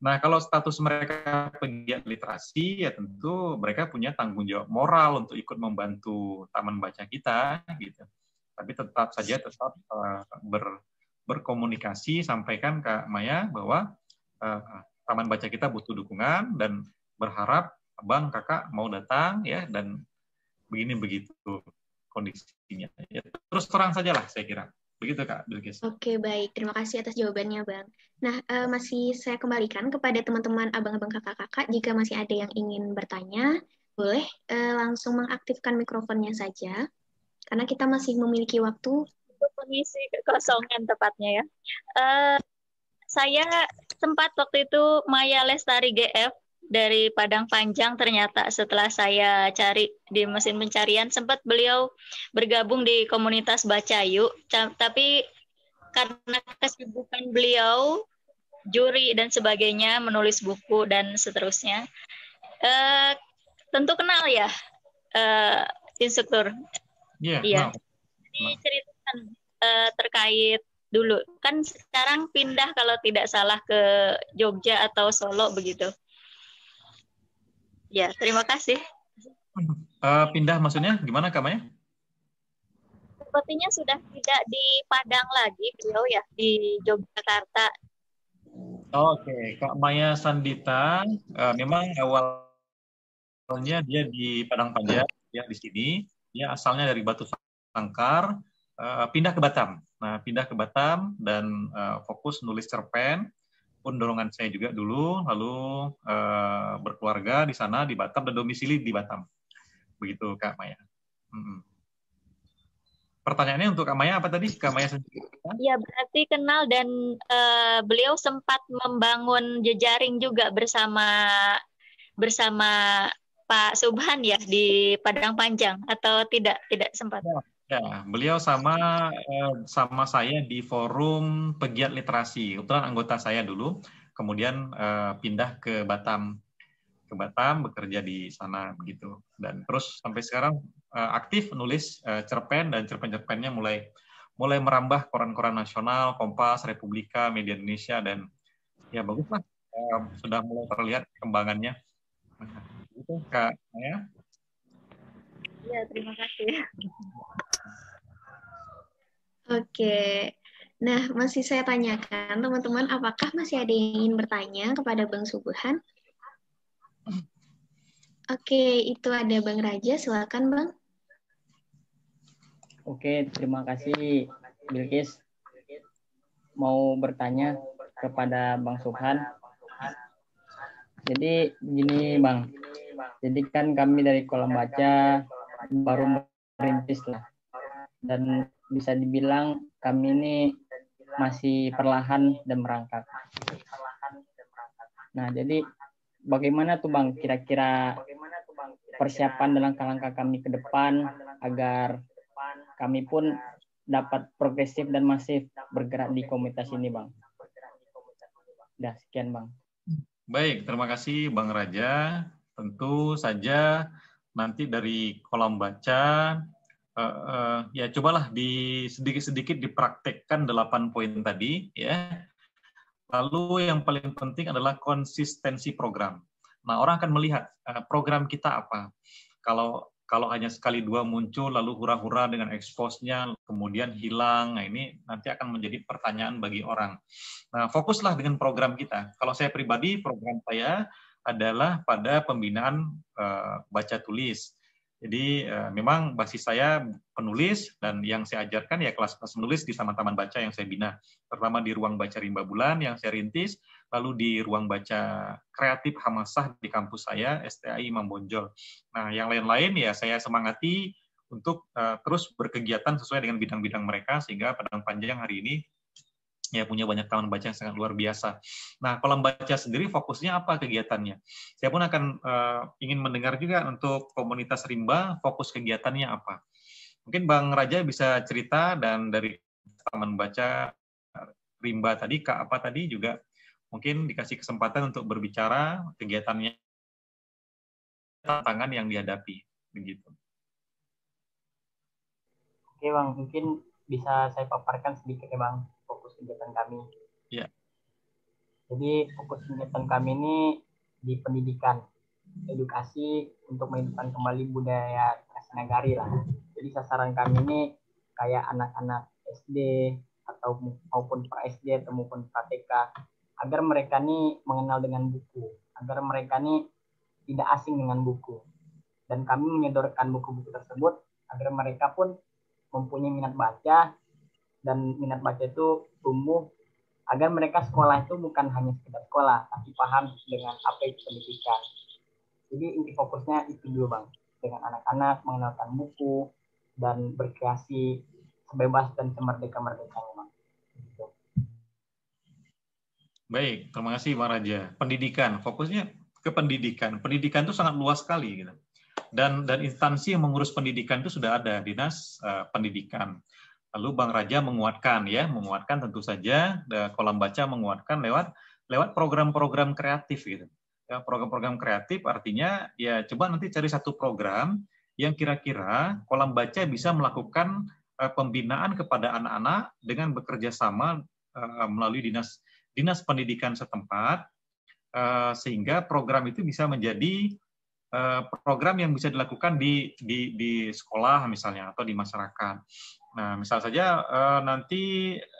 Nah, kalau status mereka penggiat literasi, ya tentu mereka punya tanggung jawab moral untuk ikut membantu taman baca kita, gitu. Tapi tetap saja tetap uh, ber, berkomunikasi, sampaikan Kak Maya bahwa uh, taman baca kita butuh dukungan dan berharap bang kakak mau datang ya dan begini begitu kondisinya. Ya, terus terang lah, saya kira. Begitu Kak Bilkis. Oke, baik. Terima kasih atas jawabannya, Bang. Nah, uh, masih saya kembalikan kepada teman-teman abang-abang kakak-kakak jika masih ada yang ingin bertanya, boleh uh, langsung mengaktifkan mikrofonnya saja karena kita masih memiliki waktu untuk mengisi kekosongan tepatnya ya. Uh, saya sempat waktu itu Maya Lestari GF dari Padang Panjang ternyata setelah saya cari di mesin pencarian sempat beliau bergabung di komunitas Baca Yuk tapi karena kesibukan beliau juri dan sebagainya menulis buku dan seterusnya e, tentu kenal ya e, instruktur yeah, iya, iya. no. ceritakan e, terkait dulu kan sekarang pindah kalau tidak salah ke Jogja atau Solo begitu Ya, terima kasih. Uh, pindah maksudnya gimana kamanya? Sepertinya sudah tidak di Padang lagi beliau ya di Yogyakarta. Oke, okay. Kak Maya Sandita uh, memang awalnya dia di Padang Panjang, dia di sini, dia asalnya dari Batu Sangkar, uh, pindah ke Batam. Nah, pindah ke Batam dan uh, fokus nulis cerpen pun dorongan saya juga dulu, lalu e, berkeluarga di sana di Batam dan domisili di Batam, begitu Kak Maya. Hmm. Pertanyaannya untuk Kak Maya apa tadi? Kak Maya sendiri. Ya berarti kenal dan e, beliau sempat membangun jejaring juga bersama bersama Pak Subhan ya di Padang Panjang atau tidak tidak sempat? Ya Ya, beliau sama eh, sama saya di forum pegiat literasi. Kebetulan anggota saya dulu, kemudian eh, pindah ke Batam, ke Batam bekerja di sana begitu. Dan terus sampai sekarang eh, aktif nulis cerpen dan cerpen-cerpennya mulai mulai merambah koran-koran nasional, Kompas, Republika, Media Indonesia dan ya baguslah sudah mulai terlihat kembangannya. Nah, itu Kak ya. Ya, terima kasih. Oke. Nah, masih saya tanyakan, teman-teman, apakah masih ada yang ingin bertanya kepada Bang Subuhan? Oke, itu ada Bang Raja. Silakan, Bang. Oke, terima kasih, Bilkis. Mau bertanya kepada Bang Subhan. Jadi gini, Bang. Jadi kan kami dari kolam baca baru merintis lah. Dan bisa dibilang kami ini masih perlahan dan merangkak. Nah, jadi bagaimana tuh Bang kira-kira persiapan dalam langkah-langkah kami ke depan agar kami pun dapat progresif dan masif bergerak di komunitas ini, Bang. Dah, sekian, Bang. Baik, terima kasih Bang Raja. Tentu saja nanti dari kolam baca uh, ya cobalah di sedikit-sedikit dipraktekkan 8 poin tadi ya. Lalu yang paling penting adalah konsistensi program. Nah, orang akan melihat uh, program kita apa. Kalau kalau hanya sekali dua muncul lalu hura-hura dengan expose-nya, kemudian hilang nah ini nanti akan menjadi pertanyaan bagi orang nah fokuslah dengan program kita kalau saya pribadi program saya adalah pada pembinaan uh, baca tulis jadi uh, memang basis saya penulis dan yang saya ajarkan ya kelas-kelas menulis di Taman-Taman Baca yang saya bina. Pertama di Ruang Baca Rimba Bulan yang saya rintis, lalu di Ruang Baca Kreatif Hamasah di kampus saya, STAI Imam Bonjol. Nah yang lain-lain ya saya semangati untuk uh, terus berkegiatan sesuai dengan bidang-bidang mereka sehingga Padang Panjang hari ini ya punya banyak taman baca yang sangat luar biasa. Nah, kolam baca sendiri fokusnya apa kegiatannya? Saya pun akan uh, ingin mendengar juga untuk komunitas rimba fokus kegiatannya apa. Mungkin Bang Raja bisa cerita dan dari taman baca eh, rimba tadi ke apa tadi juga mungkin dikasih kesempatan untuk berbicara kegiatannya tantangan yang dihadapi begitu. Oke Bang, mungkin bisa saya paparkan sedikit ya Bang kegiatan kami. Ya. Jadi fokus kegiatan kami ini di pendidikan, edukasi untuk menghidupkan kembali budaya Kasanagari lah. Jadi sasaran kami ini kayak anak-anak SD atau maupun pra SD atau maupun pra TK agar mereka nih mengenal dengan buku, agar mereka nih tidak asing dengan buku. Dan kami menyodorkan buku-buku tersebut agar mereka pun mempunyai minat baca dan minat baca itu tumbuh agar mereka sekolah itu bukan hanya sekedar sekolah, tapi paham dengan apa itu pendidikan. Jadi inti fokusnya itu dulu bang, dengan anak-anak mengenalkan buku dan berkreasi sebebas dan semerdeka merdeka bang. Gitu. Baik, terima kasih Bang Raja. Pendidikan, fokusnya ke pendidikan. Pendidikan itu sangat luas sekali gitu. Dan dan instansi yang mengurus pendidikan itu sudah ada, Dinas eh, Pendidikan Lalu Bang Raja menguatkan ya, menguatkan tentu saja eh, kolam baca menguatkan lewat lewat program-program kreatif gitu. Ya, program-program kreatif artinya ya coba nanti cari satu program yang kira-kira kolam baca bisa melakukan eh, pembinaan kepada anak-anak dengan bekerja sama eh, melalui dinas dinas pendidikan setempat sehingga program itu bisa menjadi Eh, program yang bisa dilakukan di, di, di sekolah misalnya atau di masyarakat. Nah, misal saja eh, nanti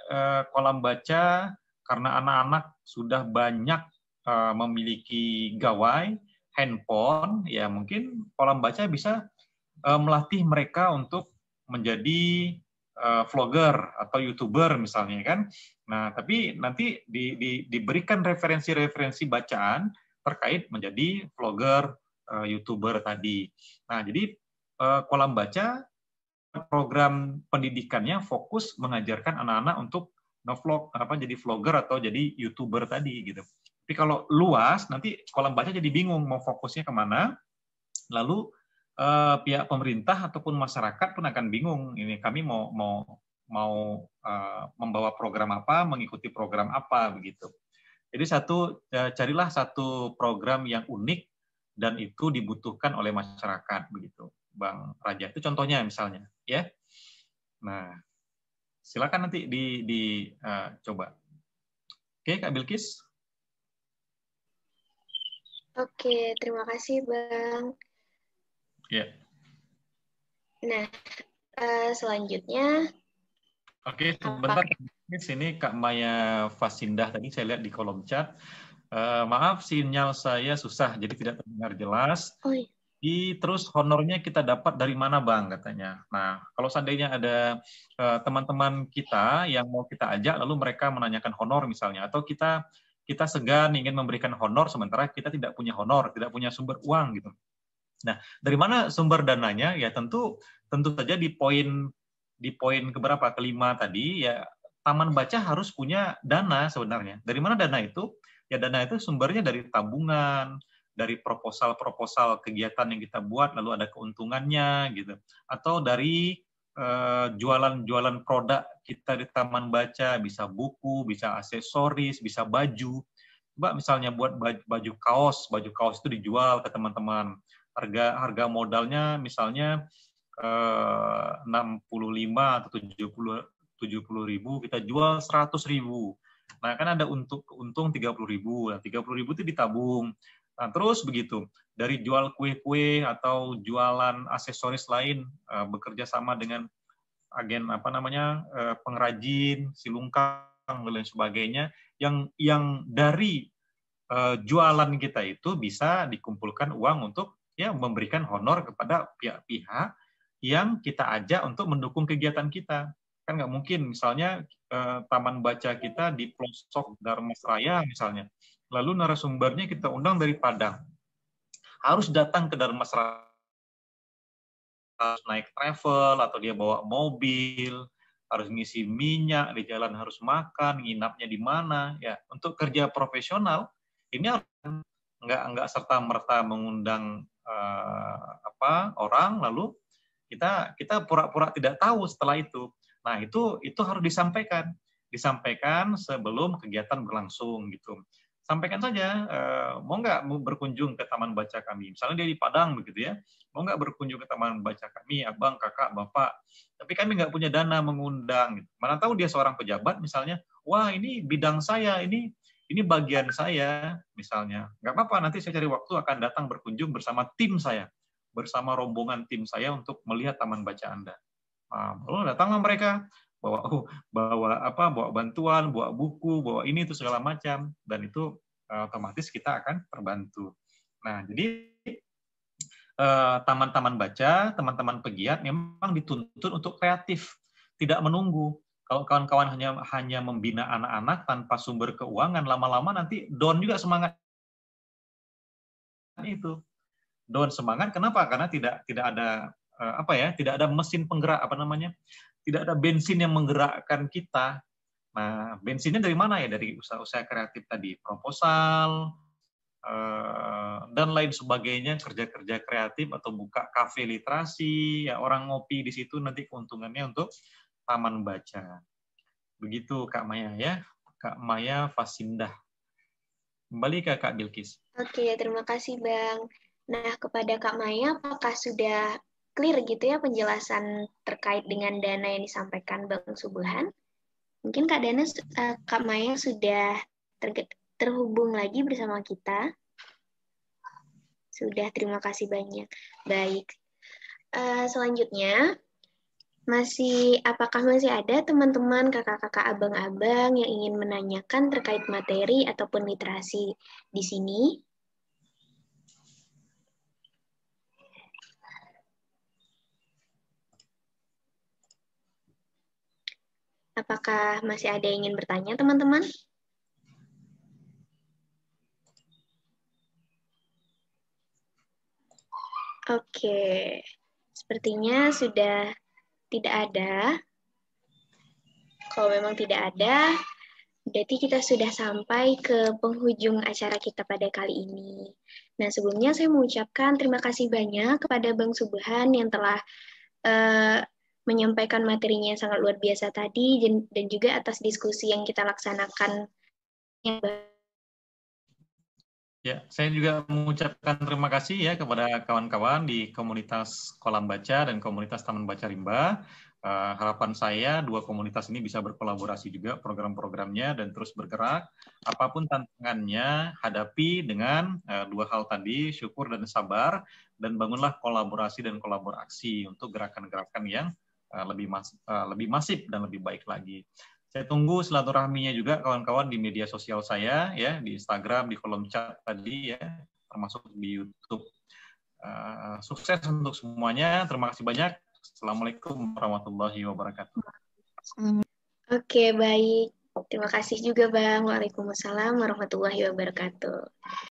eh, kolam baca karena anak-anak sudah banyak memiliki gawai, handphone, ya mungkin kolam baca bisa melatih mereka untuk menjadi vlogger atau youtuber misalnya ya kan. Nah, tapi nanti di, di, diberikan referensi-referensi bacaan terkait menjadi vlogger, Eh, youtuber tadi. Nah, jadi eh, kolam baca program pendidikannya fokus mengajarkan anak-anak untuk ngevlog apa jadi vlogger atau jadi youtuber tadi gitu. Tapi kalau luas nanti kolam baca jadi bingung mau fokusnya kemana. Lalu eh, pihak pemerintah ataupun masyarakat pun akan bingung ini kami mau mau mau eh, membawa program apa, mengikuti program apa begitu. Jadi satu eh, carilah satu program yang unik dan itu dibutuhkan oleh masyarakat begitu bang Raja itu contohnya misalnya ya nah silakan nanti di dicoba eh, uh, oke kak Bilkis Oke, terima kasih Bang. Ya. Nah, uh, selanjutnya. Oke, sebentar. Di sini Kak Maya Fasindah tadi saya lihat di kolom chat Eh, maaf, sinyal saya susah, jadi tidak terdengar jelas. Oh, iya. Di, terus honornya kita dapat dari mana bang katanya. Nah kalau seandainya ada eh, teman-teman uh, kita yang mau kita ajak lalu mereka menanyakan honor misalnya atau kita kita segan ingin memberikan honor sementara kita tidak punya honor tidak punya sumber uang gitu. Nah dari mana sumber dananya ya tentu tentu saja di poin di poin keberapa kelima tadi ya taman baca harus punya dana sebenarnya. Dari mana dana itu? Ya dana itu sumbernya dari tabungan, dari proposal-proposal kegiatan yang kita buat lalu ada keuntungannya gitu. Atau dari eh, jualan-jualan uh, produk kita di taman baca, bisa buku, bisa aksesoris, bisa baju. Mbak misalnya buat baju, baju kaos, baju kaos itu dijual ke teman-teman. Harga harga modalnya misalnya eh, 65 atau 70 puluh ribu, kita jual seratus ribu. Nah, kan ada untuk untung puluh ribu. Nah, tiga puluh ribu itu ditabung. Nah, terus begitu. Dari jual kue-kue atau jualan aksesoris lain, eh, bekerja sama dengan agen apa namanya eh, pengrajin, silungkang, dan lain sebagainya, yang yang dari eh, jualan kita itu bisa dikumpulkan uang untuk ya memberikan honor kepada pihak-pihak yang kita ajak untuk mendukung kegiatan kita kan nggak mungkin misalnya eh, taman baca kita di pelosok Darmas Raya misalnya lalu narasumbernya kita undang dari Padang harus datang ke Darmas Raya harus naik travel atau dia bawa mobil harus ngisi minyak di jalan harus makan nginapnya di mana ya untuk kerja profesional ini nggak nggak serta merta mengundang eh, apa orang lalu kita kita pura-pura tidak tahu setelah itu Nah, itu itu harus disampaikan, disampaikan sebelum kegiatan berlangsung gitu. Sampaikan saja, eh, mau nggak berkunjung ke taman baca kami? Misalnya dia di Padang begitu ya, mau nggak berkunjung ke taman baca kami, abang, kakak, bapak? Tapi kami nggak punya dana mengundang. Gitu. Mana tahu dia seorang pejabat misalnya, wah ini bidang saya, ini ini bagian saya misalnya. Nggak apa-apa, nanti saya cari waktu akan datang berkunjung bersama tim saya, bersama rombongan tim saya untuk melihat taman baca Anda lalu oh, datanglah mereka bawa oh, bawa apa bawa bantuan, bawa buku, bawa ini itu segala macam dan itu eh, otomatis kita akan terbantu. Nah, jadi eh, taman-taman baca, teman-teman pegiat memang dituntut untuk kreatif, tidak menunggu. Kalau kawan-kawan hanya hanya membina anak-anak tanpa sumber keuangan, lama-lama nanti down juga semangat itu. Down semangat kenapa? Karena tidak tidak ada Eh, apa ya tidak ada mesin penggerak apa namanya tidak ada bensin yang menggerakkan kita nah bensinnya dari mana ya dari usaha-usaha kreatif tadi proposal eh, dan lain sebagainya kerja-kerja kreatif atau buka kafe literasi ya orang ngopi di situ nanti keuntungannya untuk taman baca begitu Kak Maya ya Kak Maya Fasindah kembali ke Kak Bilkis oke terima kasih Bang nah kepada Kak Maya apakah sudah clear gitu ya penjelasan terkait dengan dana yang disampaikan Bang Subuhan. Mungkin Kak Dana, eh, Kak Maya sudah terhubung lagi bersama kita. Sudah, terima kasih banyak. Baik. Eh, selanjutnya, masih apakah masih ada teman-teman kakak-kakak abang-abang yang ingin menanyakan terkait materi ataupun literasi di sini? Apakah masih ada yang ingin bertanya, teman-teman? Oke, sepertinya sudah tidak ada. Kalau memang tidak ada, berarti kita sudah sampai ke penghujung acara kita pada kali ini. Nah, sebelumnya saya mengucapkan terima kasih banyak kepada Bang Subhan yang telah eh, menyampaikan materinya yang sangat luar biasa tadi dan juga atas diskusi yang kita laksanakan. Ya, saya juga mengucapkan terima kasih ya kepada kawan-kawan di komunitas Kolam Baca dan komunitas Taman Baca Rimba. Uh, harapan saya dua komunitas ini bisa berkolaborasi juga program-programnya dan terus bergerak. Apapun tantangannya, hadapi dengan uh, dua hal tadi, syukur dan sabar, dan bangunlah kolaborasi dan kolaborasi untuk gerakan-gerakan yang Eh, lebih mas, eh, lebih masif dan lebih baik lagi. Saya tunggu silaturahminya juga kawan-kawan di media sosial saya ya di Instagram, di kolom chat tadi ya, termasuk di YouTube. Uh, sukses untuk semuanya. Terima kasih banyak. Assalamualaikum warahmatullahi wabarakatuh. Oke, okay, baik. Terima kasih juga Bang. Waalaikumsalam warahmatullahi wabarakatuh.